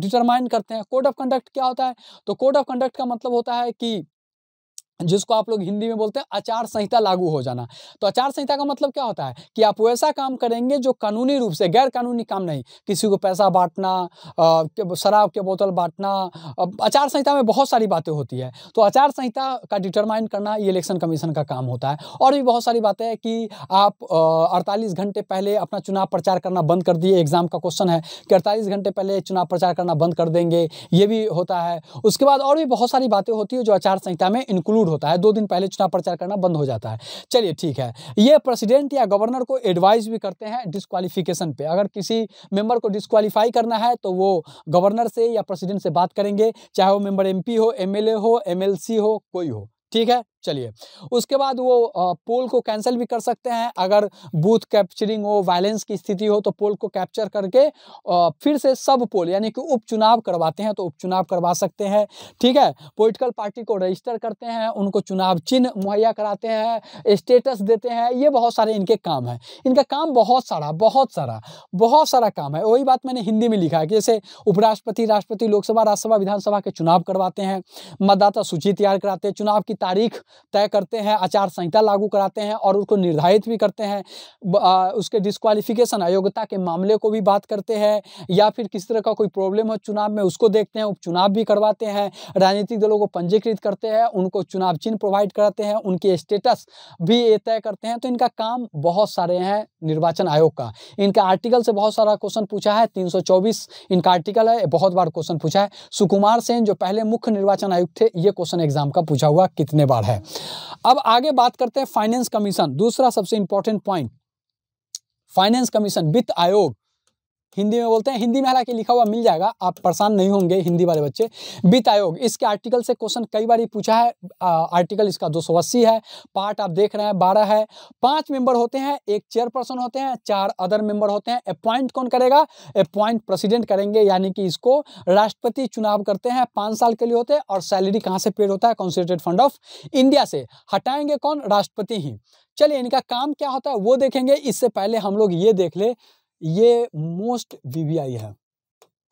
A: डिटरमाइन करते हैं कोड ऑफ कंडक्ट कंडक्ट क्या होता है तो कोड ऑफ कंडक्ट का मतलब होता है कि जिसको आप लोग हिंदी में बोलते हैं आचार संहिता लागू हो जाना तो आचार संहिता का मतलब क्या होता है कि आप वैसा काम करेंगे जो कानूनी रूप से गैर कानूनी काम नहीं किसी को पैसा बांटना शराब के बोतल बांटना आचार संहिता में बहुत सारी बातें होती है तो आचार संहिता का डिटरमाइन करना ये इलेक्शन कमीशन का काम होता है और भी बहुत सारी बातें हैं कि आप अड़तालीस घंटे पहले अपना चुनाव प्रचार करना बंद कर दिए एग्जाम का क्वेश्चन है कि अड़तालीस घंटे पहले चुनाव प्रचार करना बंद कर देंगे ये भी होता है उसके बाद और भी बहुत सारी बातें होती है जो आचार संहिता में इंक्लूड मजबूर होता है दो दिन पहले चुनाव प्रचार करना बंद हो जाता है चलिए ठीक है ये प्रेसिडेंट या गवर्नर को एडवाइस भी करते हैं डिस्कालिफिकेशन पे अगर किसी मेंबर को डिस्कालीफाई करना है तो वो गवर्नर से या प्रेसिडेंट से बात करेंगे चाहे वो मेंबर एमपी हो एमएलए हो एमएलसी हो कोई हो ठीक है चलिए उसके बाद वो पोल को कैंसिल भी कर सकते हैं अगर बूथ कैप्चरिंग हो वायलेंस की स्थिति हो तो पोल को कैप्चर करके फिर से सब पोल यानी कि उपचुनाव करवाते हैं तो उपचुनाव करवा सकते हैं ठीक है पॉलिटिकल पार्टी को रजिस्टर करते हैं उनको चुनाव चिन्ह मुहैया कराते हैं स्टेटस देते हैं ये बहुत सारे इनके काम हैं इनका काम बहुत सारा बहुत सारा बहुत सारा काम है वही बात मैंने हिंदी में लिखा है कि जैसे उपराष्ट्रपति राष्ट्रपति लोकसभा राज्यसभा विधानसभा के चुनाव करवाते हैं मतदाता सूची तैयार कराते हैं चुनाव की तारीख तय करते हैं आचार संहिता लागू कराते हैं और उसको निर्धारित भी करते हैं उसके डिस्कालिफिकेशन अयोग्यता के मामले को भी बात करते हैं या फिर किसी तरह का कोई प्रॉब्लम हो चुनाव में उसको देखते हैं उपचुनाव भी करवाते हैं राजनीतिक दलों को पंजीकृत करते हैं उनको चुनाव चिन्ह प्रोवाइड कराते हैं उनके स्टेटस भी ये तय करते हैं तो इनका काम बहुत सारे हैं निर्वाचन आयोग का इनका आर्टिकल से बहुत सारा क्वेश्चन पूछा है तीन इनका आर्टिकल है बहुत बार क्वेश्चन पूछा है सुकुमार सेन जो पहले मुख्य निर्वाचन आयुक्त थे ये क्वेश्चन एग्जाम का पूछा हुआ कितने बार है है अब आगे बात करते हैं फाइनेंस कमीशन दूसरा सबसे इंपॉर्टेंट पॉइंट फाइनेंस कमीशन वित्त आयोग हिंदी में बोलते हैं हिंदी में हालांकि लिखा हुआ मिल जाएगा आप परेशान नहीं होंगे हिंदी वाले बच्चे वित्त आयोग इसके आर्टिकल से क्वेश्चन कई बार पूछा है आ, आर्टिकल इसका दो है पार्ट आप देख रहे हैं बारह है पांच मेंबर होते हैं एक चेयरपर्सन होते हैं चार अदर मेंबर होते हैं अपॉइंट कौन करेगा अपॉइंट प्रेसिडेंट करेंगे यानी कि इसको राष्ट्रपति चुनाव करते हैं पांच साल के लिए होते हैं और सैलरी कहाँ से पेड होता है कॉन्सेंट्रेट फंड ऑफ इंडिया से हटाएंगे कौन राष्ट्रपति ही चलिए इनका काम क्या होता है वो देखेंगे इससे पहले हम लोग ये देख ले ये मोस्ट वीवीआई है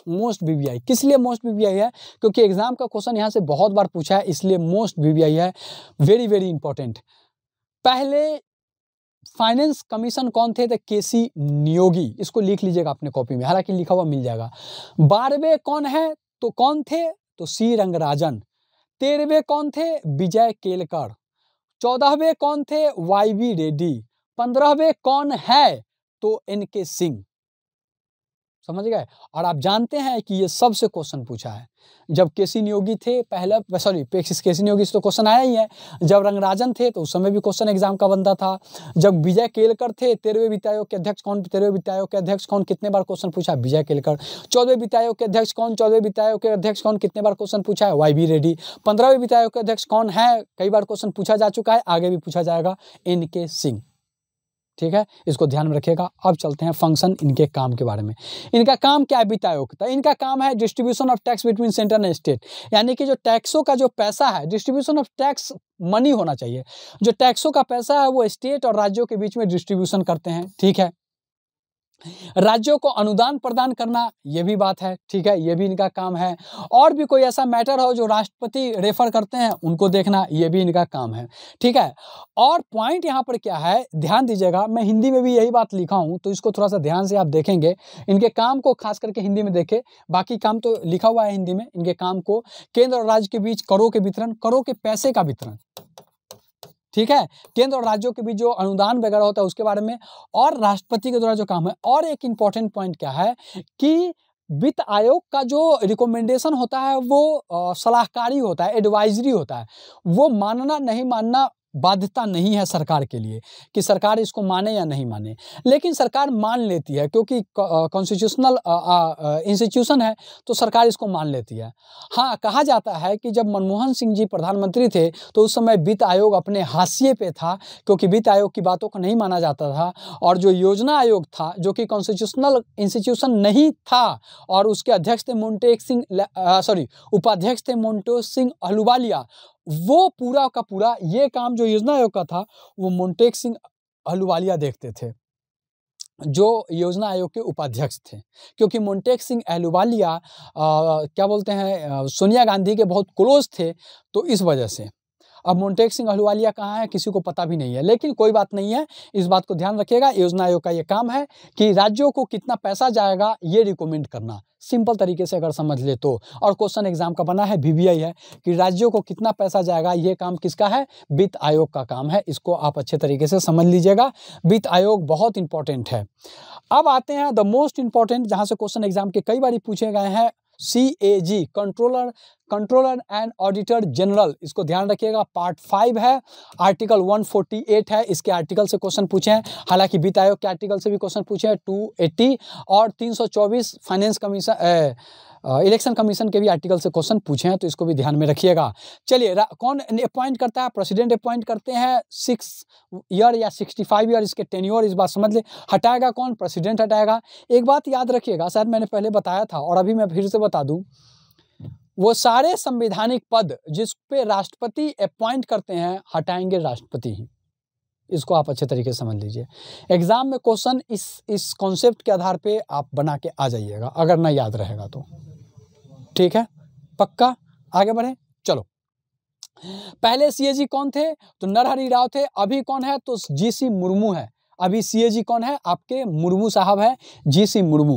A: मोस्ट वीवीआई किस लिए मोस्ट वीवीआई है क्योंकि एग्जाम का क्वेश्चन यहाँ से बहुत बार पूछा है इसलिए मोस्ट वीवीआई है वेरी वेरी इंपॉर्टेंट पहले फाइनेंस कमीशन कौन थे थे के सी नियोगी इसको लिख लीजिएगा अपने कॉपी में हालांकि लिखा हुआ मिल जाएगा बारहवें कौन है तो कौन थे तो सी रंगराजन तेरहवें कौन थे विजय केलकर चौदहवें कौन थे वाई वी रेड्डी पंद्रहवें कौन है तो एन के सिंह समझ गए और आप जानते हैं कि ये सबसे क्वेश्चन पूछा है जब केसी नियोगी थे पहले सॉरी केसी नियोगी से तो क्वेश्चन आया ही है जब रंगराजन थे तो उस समय भी क्वेश्चन एग्जाम का बनता था जब विजय केलकर थे तेरहवें वित्त आयोग के अध्यक्ष कौन तेरहवें वित्त आयोग के अध्यक्ष कौन कितने बार क्वेश्चन पूछा विजय केलकर चौदहवें वित्त आयोग के अध्यक्ष कौन चौदहवें वित्त आयोग के अध्यक्ष कौन कितने बार क्वेश्चन पूछा है वाई बी रेड्डी पंद्रहवें वित्त आयोग के अध्यक्ष कौन है कई बार क्वेश्चन पूछा जा चुका है आगे भी पूछा जाएगा एन के सिंह ठीक है इसको ध्यान में रखिएगा अब चलते हैं फंक्शन इनके काम के बारे में इनका काम क्या है का इनका काम है distribution of tax between centre and state यानी कि जो टैक्सों का जो पैसा है डिस्ट्रीब्यूशन ऑफ टैक्स मनी होना चाहिए जो टैक्सों का पैसा है वो स्टेट और राज्यों के बीच में डिस्ट्रीब्यूशन करते हैं ठीक है राज्यों को अनुदान प्रदान करना यह भी बात है ठीक है यह भी इनका काम है और भी कोई ऐसा मैटर हो जो राष्ट्रपति रेफर करते हैं उनको देखना यह भी इनका काम है ठीक है और पॉइंट यहाँ पर क्या है ध्यान दीजिएगा मैं हिंदी में भी यही बात लिखा हूं तो इसको थोड़ा सा ध्यान से आप देखेंगे इनके काम को खास करके हिंदी में देखे बाकी काम तो लिखा हुआ है हिंदी में इनके काम को केंद्र और राज्य के बीच करों के वितरण करों के पैसे का वितरण ठीक है केंद्र और राज्यों के बीच जो अनुदान वगैरह होता है उसके बारे में और राष्ट्रपति के द्वारा जो काम है और एक इंपॉर्टेंट पॉइंट क्या है कि वित्त आयोग का जो रिकमेंडेशन होता है वो सलाहकारी होता है एडवाइजरी होता है वो मानना नहीं मानना बाध्यता नहीं है सरकार के लिए कि सरकार इसको माने या नहीं माने लेकिन सरकार मान लेती है क्योंकि कॉन्स्टिट्यूशनल इंस्टीट्यूशन है तो सरकार इसको मान लेती है हाँ कहा जाता है कि जब मनमोहन सिंह जी प्रधानमंत्री थे तो उस समय वित्त आयोग अपने हाशिए पे था क्योंकि वित्त आयोग की बातों को नहीं माना जाता था और जो योजना आयोग था जो कि कॉन्स्टिट्यूशनल इंस्टीट्यूशन नहीं था और उसके अध्यक्ष थे मोन्टेक सिंह सॉरी उपाध्यक्ष थे मोन्टो सिंह अहलुवालिया वो पूरा का पूरा ये काम जो योजना आयोग का था वो मोन्टेक सिंह अहलुवालिया देखते थे जो योजना आयोग के उपाध्यक्ष थे क्योंकि मोन्टेक सिंह अहलुवालिया क्या बोलते हैं सोनिया गांधी के बहुत क्लोज थे तो इस वजह से अब मोन्टेक सिंह अहलुवालिया कहाँ है किसी को पता भी नहीं है लेकिन कोई बात नहीं है इस बात को ध्यान रखिएगा योजना आयोग का ये काम है कि राज्यों को कितना पैसा जाएगा ये रिकमेंड करना सिंपल तरीके से अगर समझ ले तो और क्वेश्चन एग्जाम का बना है बीबीआई है कि राज्यों को कितना पैसा जाएगा ये काम किसका है वित्त आयोग का काम है इसको आप अच्छे तरीके से समझ लीजिएगा वित्त आयोग बहुत इंपॉर्टेंट है अब आते हैं द मोस्ट इंपॉर्टेंट जहाँ से क्वेश्चन एग्जाम के कई बार पूछे गए हैं C A G controller controller and auditor general इसको ध्यान रखिएगा पार्ट फाइव है आर्टिकल 148 है इसके आर्टिकल से क्वेश्चन पूछे हैं हालांकि वित्त आयोग के आर्टिकल से भी क्वेश्चन पूछे हैं 280 और 324 फाइनेंस कमीशन इलेक्शन कमीशन के भी आर्टिकल से क्वेश्चन पूछे हैं तो इसको भी ध्यान में रखिएगा चलिए कौन अपॉइंट करता है प्रेसिडेंट अपॉइंट करते हैं सिक्स ईयर या सिक्सटी फाइव ईयर इसके टेन ईयर इस बात समझ ले हटाएगा कौन प्रेसिडेंट हटाएगा एक बात याद रखिएगा शायद मैंने पहले बताया था और अभी मैं फिर से बता दूँ वो सारे संवैधानिक पद जिस पे राष्ट्रपति अपॉइंट करते हैं हटाएंगे राष्ट्रपति ही इसको आप अच्छे तरीके से समझ लीजिए एग्ज़ाम में क्वेश्चन इस इस कॉन्सेप्ट के आधार पे आप बना के आ जाइएगा अगर ना याद रहेगा तो ठीक है पक्का आगे बढ़े चलो पहले सीएजी कौन थे तो नरहरि राव थे अभी कौन है तो जीसी मुर्मू है अभी सीएजी कौन है आपके मुर्मू साहब है जीसी मुर्मू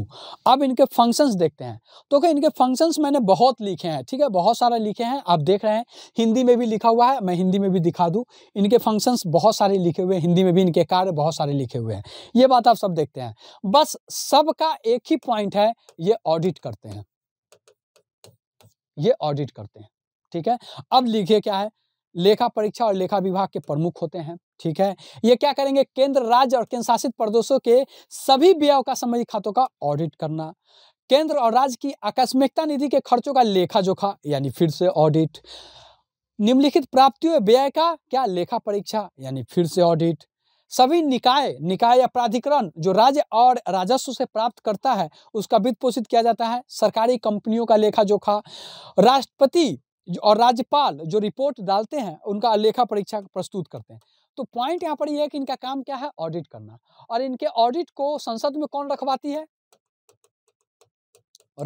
A: अब इनके फंक्शंस देखते हैं तो क्या इनके फंक्शंस मैंने बहुत लिखे हैं ठीक है बहुत सारे लिखे हैं आप देख रहे हैं हिंदी में भी लिखा हुआ है मैं हिंदी में भी दिखा दूं इनके फंक्शंस बहुत सारे लिखे हुए हैं हिंदी में भी इनके कार्य बहुत सारे लिखे हुए हैं ये बात आप सब देखते हैं बस सबका एक ही पॉइंट है ये ऑडिट करते हैं ये ऑडिट करते हैं ठीक है अब लिखिए क्या है लेखा परीक्षा और लेखा विभाग के प्रमुख होते हैं ठीक है ये क्या करेंगे केंद्र राज्य और केंद्र शासित प्रदेशों के सभी व्यय का संबंधी खातों का ऑडिट करना केंद्र और राज्य की आकस्मिकता निधि के खर्चों का लेखा जोखा यानी फिर से ऑडिट निम्नलिखित प्राप्तियों व्यय का क्या लेखा परीक्षा यानी फिर से ऑडिट सभी निकाय निकाय या प्राधिकरण जो राज्य और राजस्व से प्राप्त करता है उसका वित्त पोषित किया जाता है सरकारी कंपनियों का लेखा जोखा राष्ट्रपति और राज्यपाल जो रिपोर्ट डालते हैं उनका लेखा परीक्षा प्रस्तुत करते हैं तो पॉइंट यहाँ पर यह है कि इनका काम क्या है ऑडिट करना और इनके ऑडिट को संसद में कौन रखवाती है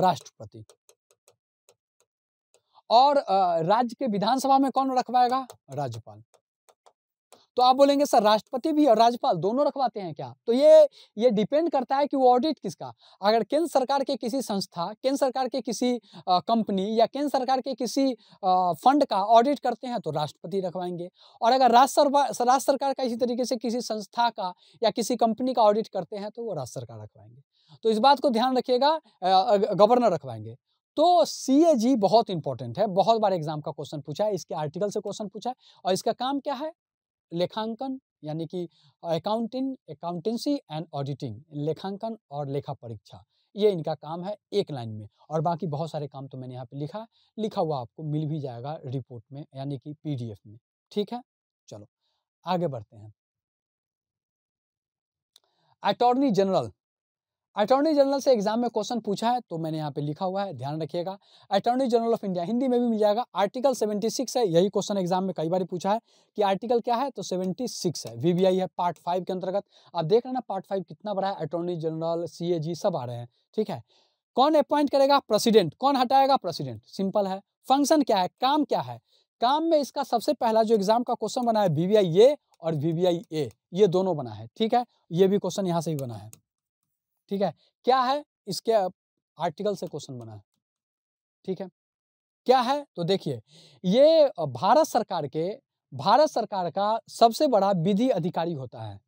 A: राष्ट्रपति और राज्य के विधानसभा में कौन रखवाएगा राज्यपाल तो आप बोलेंगे सर राष्ट्रपति भी और राज्यपाल दोनों रखवाते हैं क्या तो ये ये डिपेंड करता है कि वो ऑडिट किसका अगर केंद्र सरकार के किसी संस्था केंद्र सरकार के किसी कंपनी या केंद्र सरकार के किसी फंड का ऑडिट करते हैं तो राष्ट्रपति रखवाएंगे और अगर राज्य राज्य सरकार का इसी तरीके से किसी संस्था का या किसी कंपनी का ऑडिट करते हैं तो वो राज्य सरकार रखवाएंगे तो इस बात को ध्यान रखिएगा गवर्नर रखवाएंगे तो सी बहुत इंपॉर्टेंट है बहुत बार एग्जाम का क्वेश्चन पूछा है इसके आर्टिकल से क्वेश्चन पूछा है और इसका काम क्या है लेखांकन यानी कि अकाउंटिंग अकाउंटेंसी एंड ऑडिटिंग लेखांकन और लेखा परीक्षा ये इनका काम है एक लाइन में और बाकी बहुत सारे काम तो मैंने यहाँ पे लिखा लिखा हुआ आपको मिल भी जाएगा रिपोर्ट में यानी कि पीडीएफ में ठीक है चलो आगे बढ़ते हैं अटॉर्नी जनरल अटॉर्नी जनरल से एग्जाम में क्वेश्चन पूछा है तो मैंने यहाँ पे लिखा हुआ है ध्यान रखिएगा attorney general of India Hindi में भी मिल जाएगा आर्टिकल 76 है यही क्वेश्चन एग्जाम में कई बार पूछा है कि आर्टिकल क्या है तो 76 है वीवीआई है पार्ट फाइव के अंतर्गत आप देख रहे ना पार्ट फाइव कितना बड़ा है अटॉर्नी जनरल सी सब आ रहे हैं ठीक है कौन अपॉइंट करेगा प्रेसिडेंट कौन हटाएगा प्रेसिडेंट सिंपल है फंक्शन क्या है काम क्या है काम में इसका सबसे पहला जो एग्जाम का क्वेश्चन बना है वीवीआई ए और वीवीआई ए ये दोनों बना है ठीक है ये भी क्वेश्चन यहाँ से ही बना है ठीक है क्या है इसके आर्टिकल से क्वेश्चन बना है ठीक है क्या है तो देखिए ये भारत सरकार के भारत सरकार का सबसे बड़ा विधि अधिकारी होता है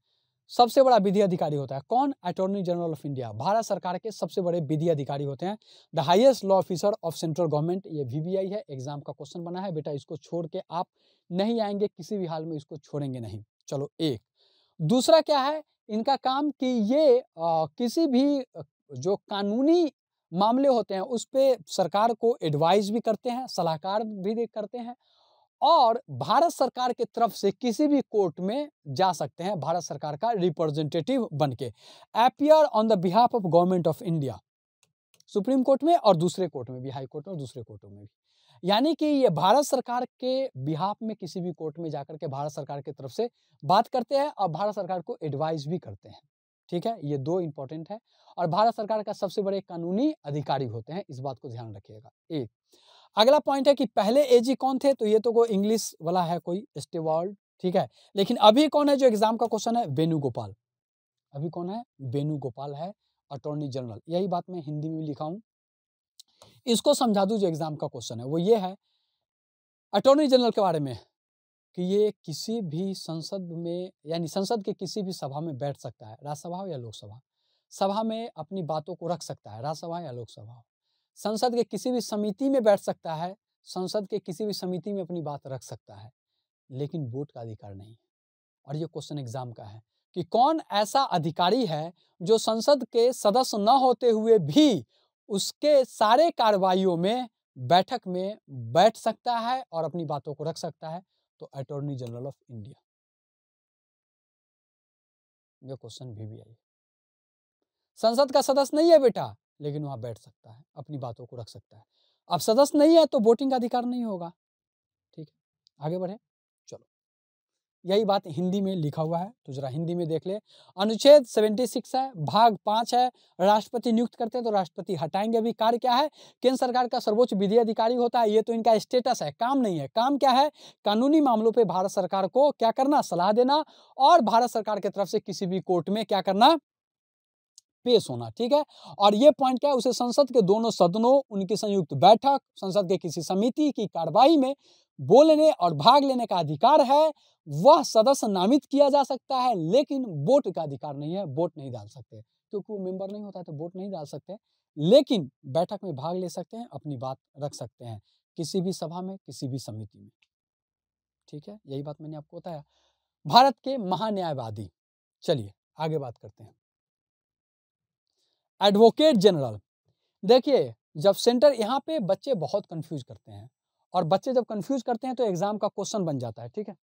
A: सबसे बड़ा विधि अधिकारी होता है कौन attorney general of India Bharat सरकार के सबसे बड़े विधि अधिकारी होते हैं the highest law officer of central government ये वीवीआई है एग्जाम का क्वेश्चन बना है बेटा इसको छोड़ के आप नहीं आएंगे किसी भी हाल में इसको छोड़ेंगे नहीं चलो एक दूसरा क्या है इनका काम कि ये आ, किसी भी जो कानूनी मामले होते हैं उस पर सरकार को एडवाइज भी करते हैं सलाहकार भी करते हैं और भारत सरकार के तरफ से किसी भी कोर्ट में जा सकते हैं भारत सरकार का रिप्रेजेंटेटिव बन के appear on the behalf of government of India Supreme Court में और दूसरे कोर्ट में भी हाई कोर्ट में और दूसरे कोर्टों में भी यानी कि ये भारत सरकार के बिहाफ में किसी भी कोर्ट में जाकर के भारत सरकार की तरफ से बात करते हैं और भारत सरकार को एडवाइस भी करते हैं ठीक है ये दो इंपॉर्टेंट है और भारत सरकार का सबसे बड़े कानूनी अधिकारी होते हैं इस बात को ध्यान रखिएगा एक अगला पॉइंट है कि पहले एजी कौन थे तो ये तो कोई इंग्लिश वाला है कोई स्टेवॉल्ड ठीक है लेकिन अभी कौन है जो एग्जाम का क्वेश्चन है वेणुगोपाल अभी कौन है वेणुगोपाल है अटॉर्नी जनरल यही बात मैं हिंदी में भी लिखा हूँ इसको समझा दूँ जो एग्ज़ाम का क्वेश्चन है वो ये है अटॉर्नी जनरल के बारे में कि ये किसी भी संसद में यानी संसद के किसी भी सभा में बैठ सकता है राज्यसभा या लोकसभा सभा में अपनी बातों को रख सकता है राज्यसभा या लोकसभा संसद के किसी भी समिति में बैठ सकता है संसद के किसी भी समिति में अपनी बात रख सकता है लेकिन वोट का अधिकार नहीं है और ये क्वेश्चन एग्जाम का है कि कौन ऐसा अधिकारी है जो संसद के सदस्य न होते हुए भी उसके सारे कार्रवाइयों में बैठक में बैठ सकता है और अपनी बातों को रख सकता है तो अटोर्नी जनरल ऑफ इंडिया ये क्वेश्चन भी, भी आई संसद का सदस्य नहीं है बेटा लेकिन वहां बैठ सकता है अपनी बातों को रख सकता है अब सदस्य नहीं है तो वोटिंग का अधिकार नहीं होगा ठीक है आगे बढ़े यही बात हिंदी में लिखा हुआ है तो जरा हिंदी में देख ले अनुच्छेद 76 है भाग पांच है राष्ट्रपति नियुक्त करते हैं तो राष्ट्रपति हटाएंगे अभी कार्य क्या है केंद्र सरकार का सर्वोच्च विधि अधिकारी होता है ये तो इनका स्टेटस है काम नहीं है काम क्या है कानूनी मामलों पर भारत सरकार को क्या करना सलाह देना और भारत सरकार की तरफ से किसी भी कोर्ट में क्या करना पेश होना ठीक है और ये पॉइंट क्या है उसे संसद के दोनों सदनों उनकी संयुक्त बैठक संसद के किसी समिति की कार्रवाई में बोलने और भाग लेने का अधिकार है वह सदस्य नामित किया जा सकता है लेकिन वोट का अधिकार नहीं है वोट नहीं डाल सकते क्योंकि वो मेंबर नहीं होता है तो वोट नहीं डाल सकते लेकिन बैठक में भाग ले सकते हैं अपनी बात रख सकते हैं किसी भी सभा में किसी भी समिति में ठीक है यही बात मैंने आपको बताया भारत के महान्यायवादी चलिए आगे बात करते हैं एडवोकेट जनरल देखिए जब सेंटर यहाँ पे बच्चे बहुत कंफ्यूज करते हैं और बच्चे जब कंफ्यूज करते हैं तो एग्जाम का क्वेश्चन बन जाता है ठीक है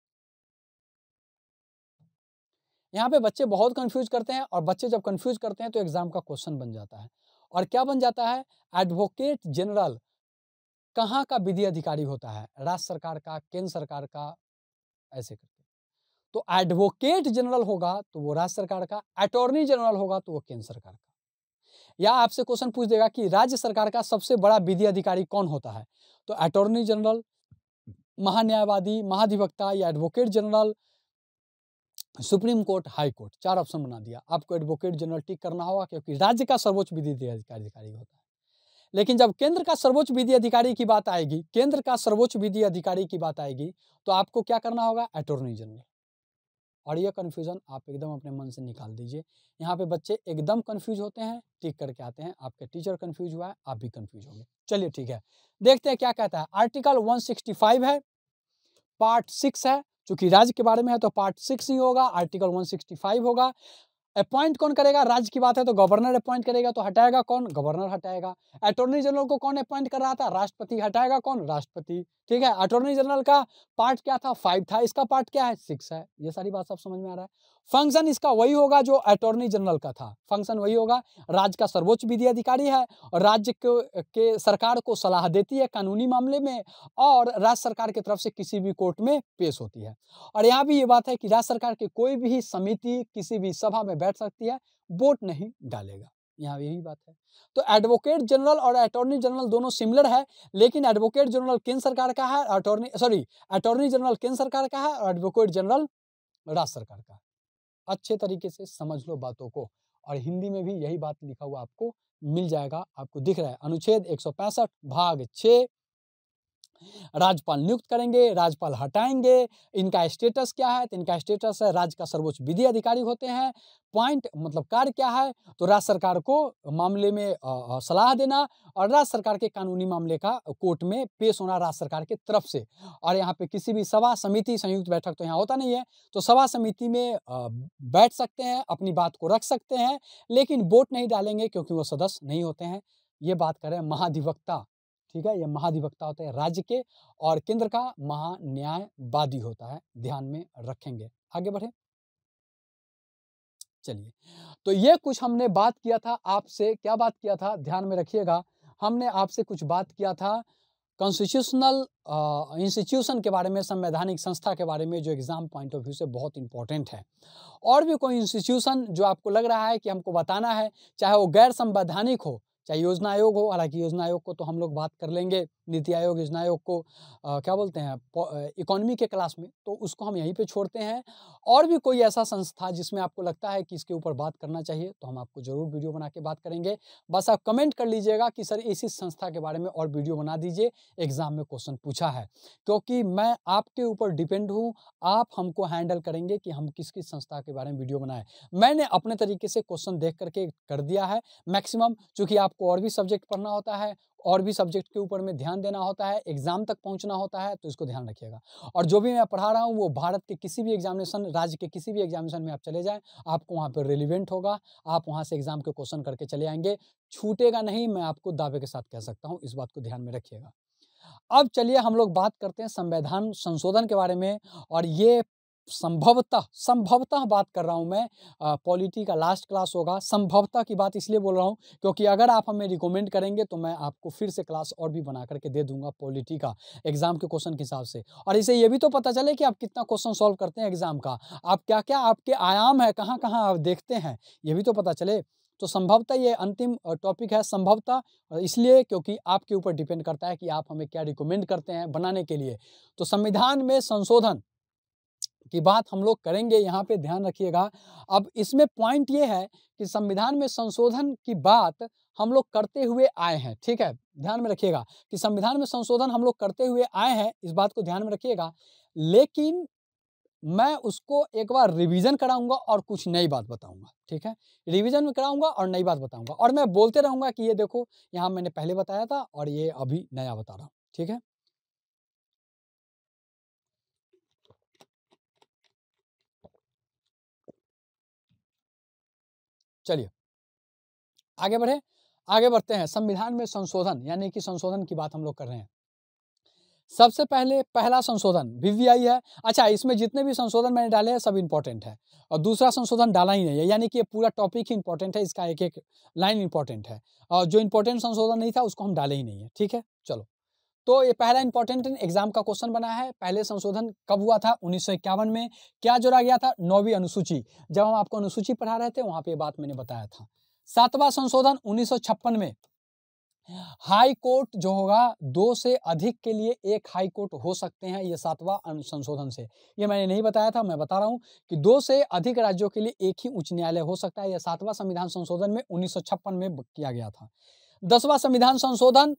A: यहाँ पे बच्चे बहुत कंफ्यूज करते हैं और बच्चे जब कंफ्यूज करते हैं तो एग्जाम का क्वेश्चन बन जाता है और क्या बन जाता है एडवोकेट जनरल कहाँ का विधि अधिकारी होता है राज्य सरकार का केंद्र सरकार का ऐसे करके तो एडवोकेट जनरल होगा तो वो राज्य सरकार का अटोर्नी जनरल होगा तो वो केंद्र सरकार का या आपसे क्वेश्चन पूछ देगा कि राज्य सरकार का सबसे बड़ा विधि अधिकारी कौन होता है तो अटोर्नी जनरल महान्यायवादी महाधिवक्ता या advocate general Supreme Court High Court चार ऑप्शन बना दिया आपको एडवोकेट जनरल टिक करना होगा क्योंकि राज्य का सर्वोच्च विधि अधिकारी होता है लेकिन जब केंद्र का सर्वोच्च विधि अधिकारी की बात आएगी केंद्र का सर्वोच्च विधि अधिकारी की बात आएगी तो आपको क्या करना होगा अटोर्नी जनरल और ये कन्फ्यूज़न आप एकदम अपने मन से निकाल दीजिए यहाँ पे बच्चे एकदम कन्फ्यूज होते हैं टिक करके आते हैं आपके टीचर कन्फ्यूज हुआ है आप भी कन्फ्यूज होंगे चलिए ठीक है देखते हैं क्या कहता है आर्टिकल 165 है पार्ट सिक्स है चूंकि राज्य के बारे में है तो पार्ट सिक्स ही होगा आर्टिकल वन होगा अपॉइंट कौन करेगा राज्य की बात है तो गवर्नर अपॉइंट करेगा तो हटाएगा कौन गवर्नर हटाएगा अटोर्नी जनरल को कौन अपॉइंट कर रहा था राष्ट्रपति हटाएगा कौन राष्ट्रपति ठीक है अटोर्नी जनरल का पार्ट क्या था फाइव था इसका पार्ट क्या है सिक्स है ये सारी बात सब समझ में आ रहा है फंक्शन इसका वही होगा जो अटॉर्नी जनरल का था फंक्शन वही होगा राज्य का सर्वोच्च विधि अधिकारी है और राज्य के, के सरकार को सलाह देती है कानूनी मामले में और राज्य सरकार की तरफ से किसी भी कोर्ट में पेश होती है और यहाँ भी ये बात है कि राज्य सरकार की कोई भी समिति किसी भी सभा में बैठ सकती है वोट नहीं डालेगा यहाँ यही बात है तो एडवोकेट जनरल और अटॉर्नी जनरल दोनों सिमिलर है लेकिन एडवोकेट जनरल केंद्र सरकार का है अटॉर्नी सॉरी अटॉर्नी जनरल केंद्र सरकार का है और एडवोकेट जनरल राज्य सरकार का है अच्छे तरीके से समझ लो बातों को और हिंदी में भी यही बात लिखा हुआ आपको मिल जाएगा आपको दिख रहा है अनुच्छेद एक भाग छः राज्यपाल नियुक्त करेंगे राज्यपाल हटाएंगे इनका स्टेटस क्या है तो इनका स्टेटस है राज्य का सर्वोच्च विधि अधिकारी होते हैं पॉइंट मतलब कार्य क्या है तो राज्य सरकार को मामले में सलाह देना और राज्य सरकार के कानूनी मामले का कोर्ट में पेश होना राज्य सरकार के तरफ से और यहाँ पे किसी भी सभा समिति संयुक्त बैठक तो यहाँ होता नहीं है तो सभा समिति में बैठ सकते हैं अपनी बात को रख सकते हैं लेकिन वोट नहीं डालेंगे क्योंकि वो सदस्य नहीं होते हैं ये बात करें महाधिवक्ता ठीक है यह महाधिवक्ता होता है राज्य के और केंद्र का महान्यायवादी होता है ध्यान में रखेंगे आगे बढ़े चलिए तो ये कुछ हमने बात किया था आपसे क्या बात किया था ध्यान में रखिएगा हमने आपसे कुछ बात किया था कॉन्स्टिट्यूशनल इंस्टीट्यूशन के बारे में संवैधानिक संस्था के बारे में जो एग्ज़ाम पॉइंट ऑफ व्यू से बहुत इंपॉर्टेंट है और भी कोई इंस्टीट्यूशन जो आपको लग रहा है कि हमको बताना है चाहे वो गैर संवैधानिक हो चाहे योजना आयोग हो हालांकि योजना आयोग को तो हम लोग बात कर लेंगे नीति आयोग योजना आयोग को आ, क्या बोलते हैं इकोनॉमी के क्लास में तो उसको हम यहीं पे छोड़ते हैं और भी कोई ऐसा संस्था जिसमें आपको लगता है कि इसके ऊपर बात करना चाहिए तो हम आपको ज़रूर वीडियो बना के बात करेंगे बस आप कमेंट कर लीजिएगा कि सर इसी संस्था के बारे में और वीडियो बना दीजिए एग्ज़ाम में क्वेश्चन पूछा है क्योंकि मैं आपके ऊपर डिपेंड हूँ आप हमको हैंडल करेंगे कि हम किस किस संस्था के बारे में वीडियो बनाए मैंने अपने तरीके से क्वेश्चन देख करके कर दिया है मैक्सिमम चूँकि आप आपको और भी सब्जेक्ट पढ़ना होता है और भी सब्जेक्ट के ऊपर में ध्यान देना होता है एग्जाम तक पहुंचना होता है तो इसको ध्यान रखिएगा और जो भी मैं पढ़ा रहा हूँ वो भारत के किसी भी एग्जामिनेशन राज्य के किसी भी एग्जामिनेशन में आप चले जाएं आपको वहाँ पर रिलीवेंट होगा आप वहाँ से एग्जाम के क्वेश्चन करके चले आएंगे छूटेगा नहीं मैं आपको दावे के साथ कह सकता हूँ इस बात को ध्यान में रखिएगा अब चलिए हम लोग बात करते हैं संविधान संशोधन के बारे में और ये संभवतः संभवतः बात कर रहा हूँ मैं पॉलिटी का लास्ट क्लास होगा संभवतः की बात इसलिए बोल रहा हूँ क्योंकि अगर आप हमें रिकमेंड करेंगे तो मैं आपको फिर से क्लास और भी बना करके दे दूंगा पॉलिटी का एग्जाम के क्वेश्चन के हिसाब से और इसे ये भी तो पता चले कि आप कितना क्वेश्चन सॉल्व करते हैं एग्जाम का आप क्या क्या आपके आयाम है कहाँ कहाँ आप देखते हैं ये भी तो पता चले तो संभवतः ये अंतिम टॉपिक है संभवतः इसलिए क्योंकि आपके ऊपर डिपेंड करता है कि आप हमें क्या रिकमेंड करते हैं बनाने के लिए तो संविधान में संशोधन की बात हम लोग करेंगे यहाँ पे ध्यान रखिएगा अब इसमें पॉइंट ये है कि संविधान में संशोधन की बात हम लोग करते हुए आए हैं ठीक है ध्यान में रखिएगा कि संविधान में संशोधन हम लोग करते हुए आए हैं इस बात को ध्यान में रखिएगा लेकिन मैं उसको एक बार रिवीजन कराऊंगा और कुछ नई बात बताऊंगा ठीक है रिवीजन में कराऊंगा और नई बात बताऊंगा और मैं बोलते रहूंगा कि ये देखो यहाँ मैंने पहले बताया था और ये अभी नया बता रहा हूँ ठीक है चलिए आगे बढ़े आगे बढ़ते हैं संविधान में संशोधन यानी कि संशोधन की बात हम लोग कर रहे हैं सबसे पहले पहला संशोधन वीवीआई है अच्छा इसमें जितने भी संशोधन मैंने डाले हैं सब इंपॉर्टेंट है और दूसरा संशोधन डाला ही नहीं है यानी कि ये पूरा टॉपिक ही इंपॉर्टेंट है इसका एक एक लाइन इंपॉर्टेंट है और जो इंपॉर्टेंट संशोधन नहीं था उसको हम डाले ही नहीं है ठीक है चलो तो ये पहला इंपॉर्टेंट एग्जाम का क्वेश्चन बना है पहले संशोधन कब हुआ था उन्नीस में क्या जोड़ा गया था नौवीं अनुसूची जब हम आपको अनुसूची पढ़ा रहे थे वहां पर बात मैंने बताया था सातवां संशोधन उन्नीस में हाई कोर्ट जो होगा दो से अधिक के लिए एक हाई कोर्ट हो सकते हैं ये सातवां संशोधन से ये मैंने नहीं बताया था मैं बता रहा हूं कि दो से अधिक राज्यों के लिए एक ही उच्च न्यायालय हो सकता है यह सातवां संविधान संशोधन में उन्नीस में किया गया था दसवां संविधान संशोधन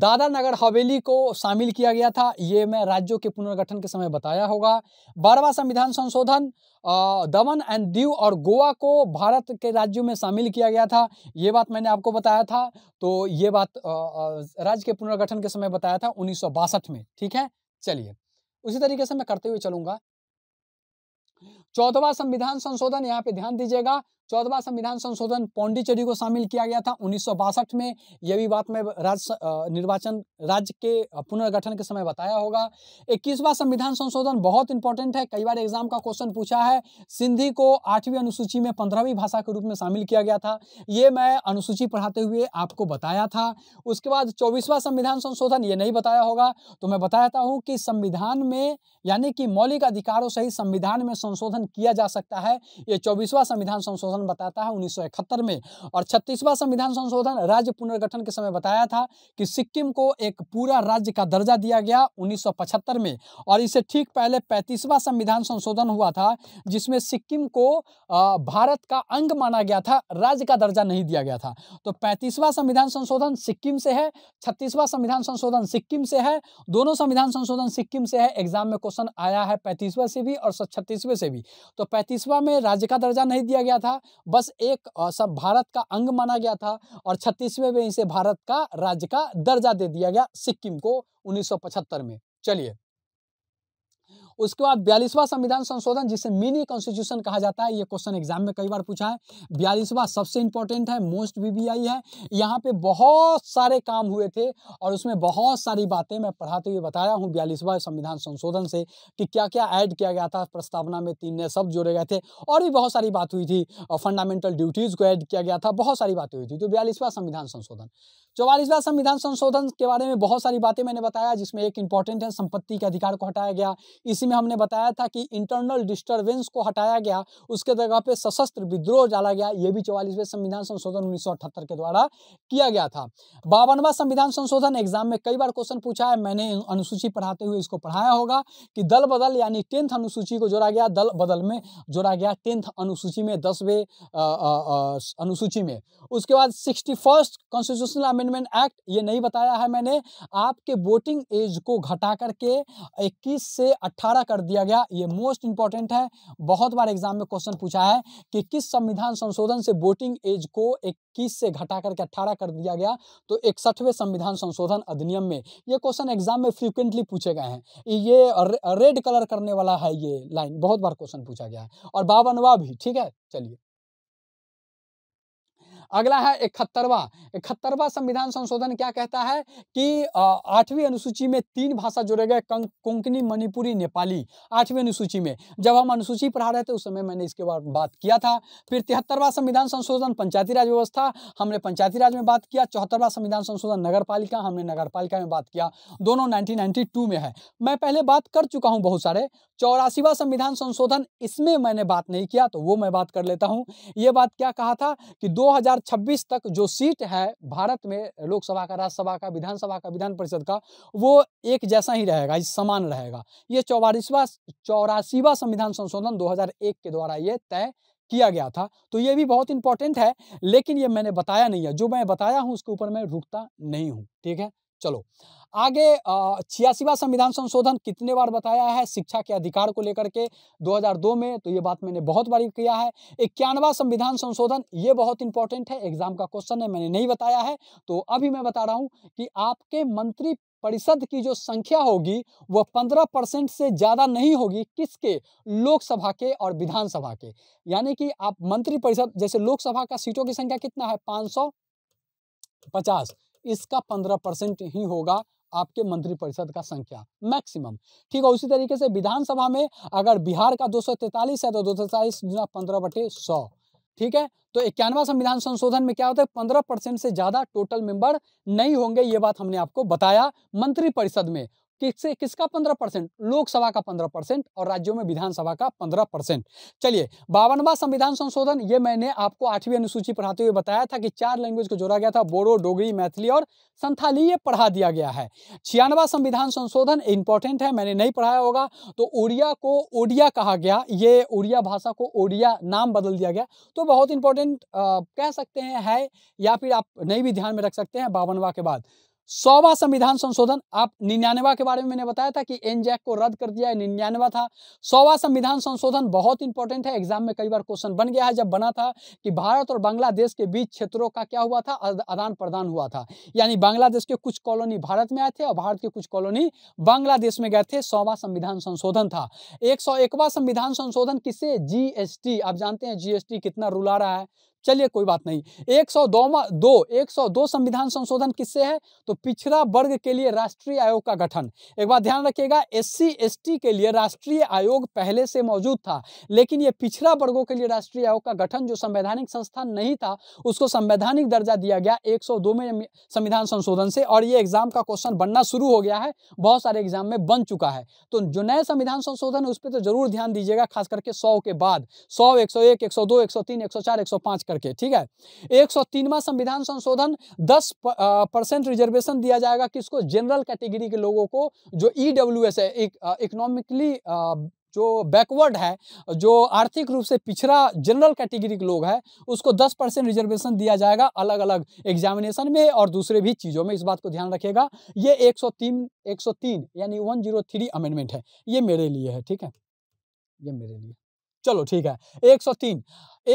A: दादा नगर हवेली को शामिल किया गया था ये मैं राज्यों के पुनर्गठन के समय बताया होगा बारहवा संविधान संशोधन दमन एंड दीव और गोवा को भारत के राज्यों में शामिल किया गया था ये बात मैंने आपको बताया था तो ये बात राज्य के पुनर्गठन के समय बताया था उन्नीस में ठीक है चलिए उसी तरीके से मैं करते हुए चलूंगा चौथवा संविधान संशोधन यहाँ पे ध्यान दीजिएगा चौदवा संविधान संशोधन पौंडीचेरी को शामिल किया गया था उन्नीस में यह भी बात मैं राज्य निर्वाचन राज्य के पुनर्गठन के समय बताया होगा इक्कीसवा संविधान संशोधन बहुत इंपॉर्टेंट है कई बार एग्जाम का क्वेश्चन पूछा है सिंधी को आठवीं अनुसूची में पंद्रहवीं भाषा के रूप में शामिल किया गया था ये मैं अनुसूची पढ़ाते हुए आपको बताया था उसके बाद चौबीसवा संविधान संशोधन ये नहीं बताया होगा तो मैं बताता हूँ कि संविधान में यानी कि मौलिक अधिकारों सहित संविधान में संशोधन किया जा सकता है ये चौबीसवा संविधान संशोधन संशोधन बताता है उन्नीस में और छत्तीसवां संविधान संशोधन राज्य पुनर्गठन के समय बताया था कि सिक्किम को एक पूरा राज्य का दर्जा दिया गया उन्नीस में और इससे ठीक पहले पैंतीसवां संविधान संशोधन हुआ था जिसमें सिक्किम को भारत का अंग माना गया था राज्य का दर्जा नहीं दिया गया था तो पैंतीसवां संविधान संशोधन सिक्किम से है छत्तीसवां संविधान संशोधन सिक्किम से है दोनों संविधान संशोधन सिक्किम से है एग्जाम में क्वेश्चन आया है पैंतीसवें से भी और छत्तीसवें से भी तो पैंतीसवा में राज्य का दर्जा नहीं दिया गया था बस एक सब भारत का अंग माना गया था और छत्तीसवें में इसे भारत का राज्य का दर्जा दे दिया गया सिक्किम को 1975 में चलिए उसके बाद बयालीसवां संविधान संशोधन जिसे मिनी कॉन्स्टिट्यूशन कहा जाता है ये क्वेश्चन एग्जाम में कई बार पूछा है बयालीसवां सबसे इंपॉर्टेंट है मोस्ट वीवीआई है यहाँ पे बहुत सारे काम हुए थे और उसमें बहुत सारी बातें मैं पढ़ाते हुए बताया हूँ बयालीसवां संविधान संशोधन से कि क्या क्या ऐड किया गया था प्रस्तावना में तीन नए शब्द जोड़े गए थे और भी बहुत सारी बात हुई थी फंडामेंटल ड्यूटीज़ को ऐड किया गया था बहुत सारी बातें हुई थी तो बयालीसवां संविधान संशोधन चौवालीसवां संविधान संशोधन के बारे में बहुत सारी बातें मैंने बताया जिसमें एक इंपॉर्टेंट है संपत्ति के अधिकार को हटाया गया इसी में हमने बताया था कि इंटरनल डिस्टरबेंस को हटाया गया उसके जगह पे सशस्त्र विद्रोह डाला गया यह भी चौवालीसवें संविधान संशोधन उन्नीस के द्वारा किया गया था बावनवा संविधान संशोधन एग्जाम में कई बार क्वेश्चन पूछा है मैंने अनुसूची पढ़ाते हुए इसको पढ़ाया होगा कि दल बदल यानी टेंथ अनुसूची को जोड़ा गया दल बदल में जोड़ा गया टेंथ अनुसूची में दसवें अनुसूची में उसके बाद sixty first constitutional amendment act ये नहीं बताया है मैंने आपके वोटिंग एज को घटा करके 21 से खुला कर दिया गया ये मोस्ट इंपॉर्टेंट है बहुत बार एग्जाम में क्वेश्चन पूछा है कि किस संविधान संशोधन से वोटिंग एज को इक्कीस से घटा करके अट्ठारह कर दिया गया तो इकसठवें संविधान संशोधन अधिनियम में ये क्वेश्चन एग्जाम में फ्रीक्वेंटली पूछे गए हैं ये रेड कलर करने वाला है ये लाइन बहुत बार क्वेश्चन पूछा गया है और बावनवा भी ठीक है चलिए अगला है इकहत्तरवा इकहत्तरवा संविधान संशोधन क्या कहता है कि आठवीं अनुसूची में तीन भाषा जोड़े गए कोंकणी मणिपुरी नेपाली आठवीं अनुसूची में जब हम अनुसूची पढ़ा रहे थे उस समय मैंने इसके बारे में बात किया था फिर तिहत्तरवा संविधान संशोधन पंचायती राज व्यवस्था हमने पंचायती राज में बात किया चौहत्तरवा संविधान संशोधन नगर हमने नगर में बात किया दोनों नाइनटीन में है मैं पहले बात कर चुका हूँ बहुत सारे चौरासीवा संविधान संशोधन इसमें मैंने बात नहीं किया तो वो मैं बात कर लेता हूँ ये बात क्या कहा था कि दो 2026 तक जो सीट है भारत में लोकसभा का राज्यसभा का विधानसभा का विधान परिषद का वो एक जैसा ही रहेगा इस समान रहेगा ये चौवालीसवा चौरासीवा संविधान संशोधन 2001 के द्वारा ये तय किया गया था तो ये भी बहुत इंपॉर्टेंट है लेकिन ये मैंने बताया नहीं है जो मैं बताया हूँ उसके ऊपर मैं रुकता नहीं हूँ ठीक है चलो आगे छियासीवा संविधान संशोधन कितने बार बताया है शिक्षा के अधिकार को लेकर के 2002 में तो ये बात मैंने बहुत बार किया है इक्यानवा संविधान संशोधन ये बहुत इंपॉर्टेंट है एग्जाम का क्वेश्चन है मैंने नहीं बताया है तो अभी मैं बता रहा हूँ कि आपके मंत्री परिषद की जो संख्या होगी वह पंद्रह परसेंट से ज़्यादा नहीं होगी किसके लोकसभा के और विधानसभा के यानी कि आप मंत्री परिषद जैसे लोकसभा का सीटों की संख्या कितना है पांच सौ पचास इसका पंद्रह परसेंट ही होगा आपके मंत्रिपरिषद का संख्या मैक्सिमम ठीक है उसी तरीके से विधानसभा में अगर बिहार का दो है तो दो सौ तैतालीस पंद्रह बटे सौ ठीक है तो इक्यानवा संविधान संशोधन में क्या होता है पंद्रह परसेंट से ज्यादा टोटल मेंबर नहीं होंगे ये बात हमने आपको बताया मंत्रिपरिषद में किससे किसका पंद्रह परसेंट लोकसभा का पंद्रह परसेंट और राज्यों में विधानसभा का पंद्रह परसेंट चलिए बावनवा संविधान संशोधन ये मैंने आपको आठवीं अनुसूची पढ़ाते हुए बताया था कि चार लैंग्वेज को जोड़ा गया था बोडो डोगरी मैथिली और संथाली ये पढ़ा दिया गया है छियानवा संविधान संशोधन इंपॉर्टेंट है मैंने नहीं पढ़ाया होगा तो उड़िया को ओडिया कहा गया ये उड़िया भाषा को ओडिया नाम बदल दिया गया तो बहुत इंपॉर्टेंट कह सकते हैं है या फिर आप नहीं भी ध्यान में रख सकते हैं बावनवा के बाद सौवा संविधान संशोधन आप निन्यानवा के बारे में मैंने बताया था कि एनजैक को रद्द कर दिया है निन्यानवा था सौवा संविधान संशोधन बहुत इंपॉर्टेंट है एग्जाम में कई बार क्वेश्चन बन गया है जब बना था कि भारत और बांग्लादेश के बीच क्षेत्रों का क्या हुआ था आदान प्रदान हुआ था यानी बांग्लादेश के कुछ कॉलोनी भारत में आए थे और भारत के कुछ कॉलोनी बांग्लादेश में गए थे सौवा संविधान संशोधन था एक संविधान संशोधन किससे जी आप जानते हैं जीएसटी कितना रुला रहा है चलिए कोई बात नहीं एक सौ दो एक सौ दो संविधान संशोधन किससे है तो पिछड़ा वर्ग के लिए राष्ट्रीय आयोग का गठन एक बार ध्यान रखिएगा एससी एसटी के लिए राष्ट्रीय आयोग पहले से मौजूद था लेकिन ये पिछड़ा वर्गों के लिए राष्ट्रीय आयोग का गठन जो संवैधानिक संस्थान नहीं था उसको संवैधानिक दर्जा दिया गया दो में संविधान संशोधन से और ये एग्जाम का क्वेश्चन बनना शुरू हो गया है बहुत सारे एग्जाम में बन चुका है तो जो नए संविधान संशोधन है उस पर तो जरूर ध्यान दीजिएगा खास करके सौ के बाद सौ एक सौ एक एक सौ दो एक सौ तीन एक सौ चार एक सौ पांच करके ठीक है एक सौ संविधान संशोधन दस परसेंट रिजर्वेशन दिया जाएगा किसको जनरल कैटेगरी के लोगों को जो ईडब्ल्यू e एस है इकोनॉमिकली जो बैकवर्ड है जो आर्थिक रूप से पिछड़ा जनरल कैटेगरी के लोग हैं उसको 10 परसेंट रिजर्वेशन दिया जाएगा अलग अलग एग्जामिनेशन में और दूसरे भी चीज़ों में इस बात को ध्यान रखेगा ये 103 103 यानी 103 अमेंडमेंट है ये मेरे लिए है ठीक है ये मेरे लिए चलो ठीक है एक सौ तीन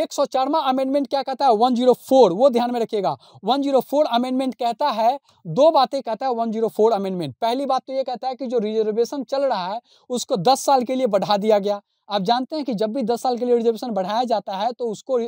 A: एक सौ चारवा अमेंडमेंट क्या कहता है वन जीरो फोर वो ध्यान में रखिएगा वन जीरो फोर अमेंडमेंट कहता है दो बातें कहता है वन जीरो फोर अमेंडमेंट पहली बात तो ये कहता है कि जो रिजर्वेशन चल रहा है उसको दस साल के लिए बढ़ा दिया गया आप जानते हैं कि जब भी दस साल के लिए रिजर्वेशन बढ़ाया जाता है तो उसको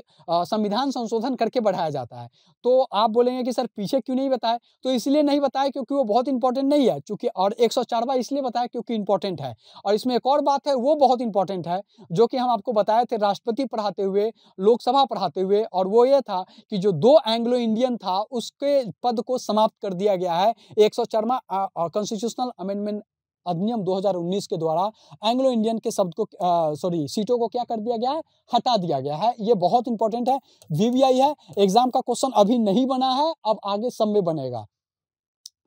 A: संविधान संशोधन करके बढ़ाया जाता है तो आप बोलेंगे कि सर पीछे क्यों नहीं बताए तो इसलिए नहीं बताया क्योंकि वो बहुत इंपॉर्टेंट नहीं है चूंकि और एक इसलिए बताया क्योंकि इंपॉर्टेंट है और इसमें एक और बात है वो बहुत इंपॉर्टेंट है जो कि हम आपको बताए थे राष्ट्रपति पढ़ाते हुए लोकसभा पढ़ाते हुए और वो ये था कि जो दो एंग्लो इंडियन था उसके पद को समाप्त कर दिया गया है एक सौ कॉन्स्टिट्यूशनल अमेंडमेंट अधिनियम 2019 के द्वारा एंग्लो इंडियन के शब्द को सॉरी सीटों को क्या कर दिया गया है हटा दिया गया है ये बहुत इंपॉर्टेंट है वीवीआई है एग्जाम का क्वेश्चन अभी नहीं बना है अब आगे सब में बनेगा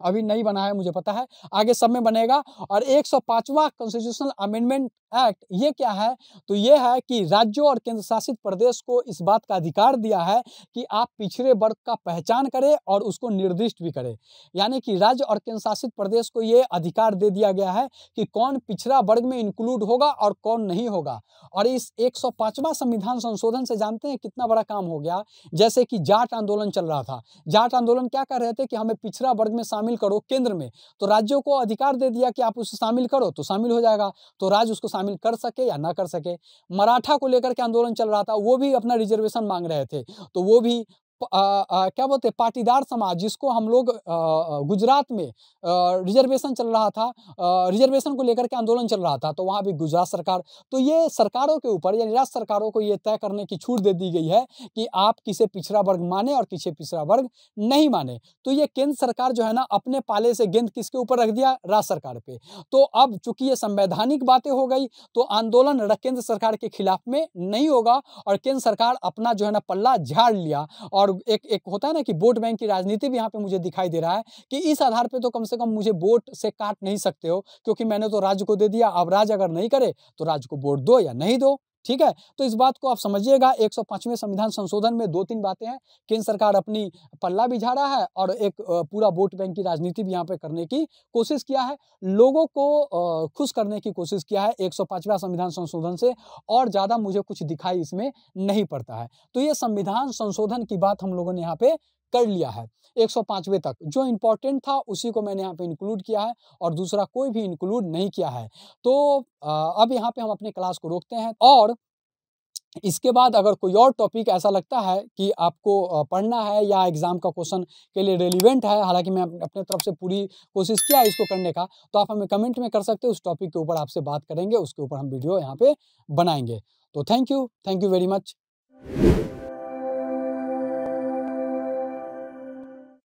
A: अभी नहीं बना है मुझे पता है आगे सब में बनेगा और एक सौ पांचवा कॉन्स्टिट्यूशनल अमेंडमेंट एक्ट ये क्या है तो ये है कि राज्यों और केंद्र शासित प्रदेश को इस बात का अधिकार दिया है कि आप पिछड़े वर्ग का पहचान करें और उसको निर्दिष्ट भी करें यानी कि राज्य और केंद्र शासित प्रदेश को ये अधिकार दे दिया गया है कि कौन पिछड़ा वर्ग में इंक्लूड होगा और कौन नहीं होगा और इस एक संविधान संशोधन से जानते हैं कितना बड़ा काम हो गया जैसे कि जाट आंदोलन चल रहा था जाट आंदोलन क्या कर रहे थे कि हमें पिछड़ा वर्ग में शामिल करो केंद्र में तो राज्यों को अधिकार दे दिया कि आप उसे शामिल करो तो शामिल हो जाएगा तो राज्य उसको शामिल कर सके या ना कर सके मराठा को लेकर के आंदोलन चल रहा था वो भी अपना रिजर्वेशन मांग रहे थे तो वो भी क्या बोलते हैं पाटीदार समाज जिसको हम लोग गुजरात में रिजर्वेशन चल रहा था रिजर्वेशन को लेकर के आंदोलन चल रहा था तो वहाँ भी गुजरात सरकार तो ये सरकारों के ऊपर यानी राज्य सरकारों को ये तय करने की छूट दे दी गई है कि आप किसे पिछड़ा वर्ग माने और किसे पिछड़ा वर्ग नहीं माने तो ये केंद्र सरकार जो है ना अपने पाले से गेंद किसके ऊपर रख दिया राज्य सरकार पर तो अब चूंकि ये संवैधानिक बातें हो गई तो आंदोलन केंद्र सरकार के खिलाफ में नहीं होगा और केंद्र सरकार अपना जो है ना पल्ला झाड़ लिया और और एक एक होता है ना कि वोट बैंक की राजनीति भी यहाँ पे मुझे दिखाई दे रहा है कि इस आधार पे तो कम से कम मुझे वोट से काट नहीं सकते हो क्योंकि मैंने तो राज्य को दे दिया अब राज्य अगर नहीं करे तो राज्य को वोट दो या नहीं दो ठीक है तो इस बात को आप समझिएगा एक संविधान संशोधन में दो तीन बातें हैं केंद्र सरकार अपनी पल्ला भी झाड़ा है और एक पूरा वोट बैंक की राजनीति भी यहाँ पे करने की कोशिश किया है लोगों को खुश करने की कोशिश किया है एक संविधान संशोधन से और ज़्यादा मुझे कुछ दिखाई इसमें नहीं पड़ता है तो ये संविधान संशोधन की बात हम लोगों ने यहाँ पे कर लिया है 105वें तक जो इम्पोर्टेंट था उसी को मैंने यहाँ पे इंक्लूड किया है और दूसरा कोई भी इंक्लूड नहीं किया है तो अब यहाँ पे हम अपने क्लास को रोकते हैं और इसके बाद अगर कोई और टॉपिक ऐसा लगता है कि आपको पढ़ना है या एग्ज़ाम का क्वेश्चन के लिए रेलिवेंट है हालांकि मैं अपने तरफ से पूरी कोशिश किया इसको करने का तो आप हमें कमेंट में कर सकते हैं उस टॉपिक के ऊपर आपसे बात करेंगे उसके ऊपर हम वीडियो यहाँ पे बनाएंगे तो thank you thank you very much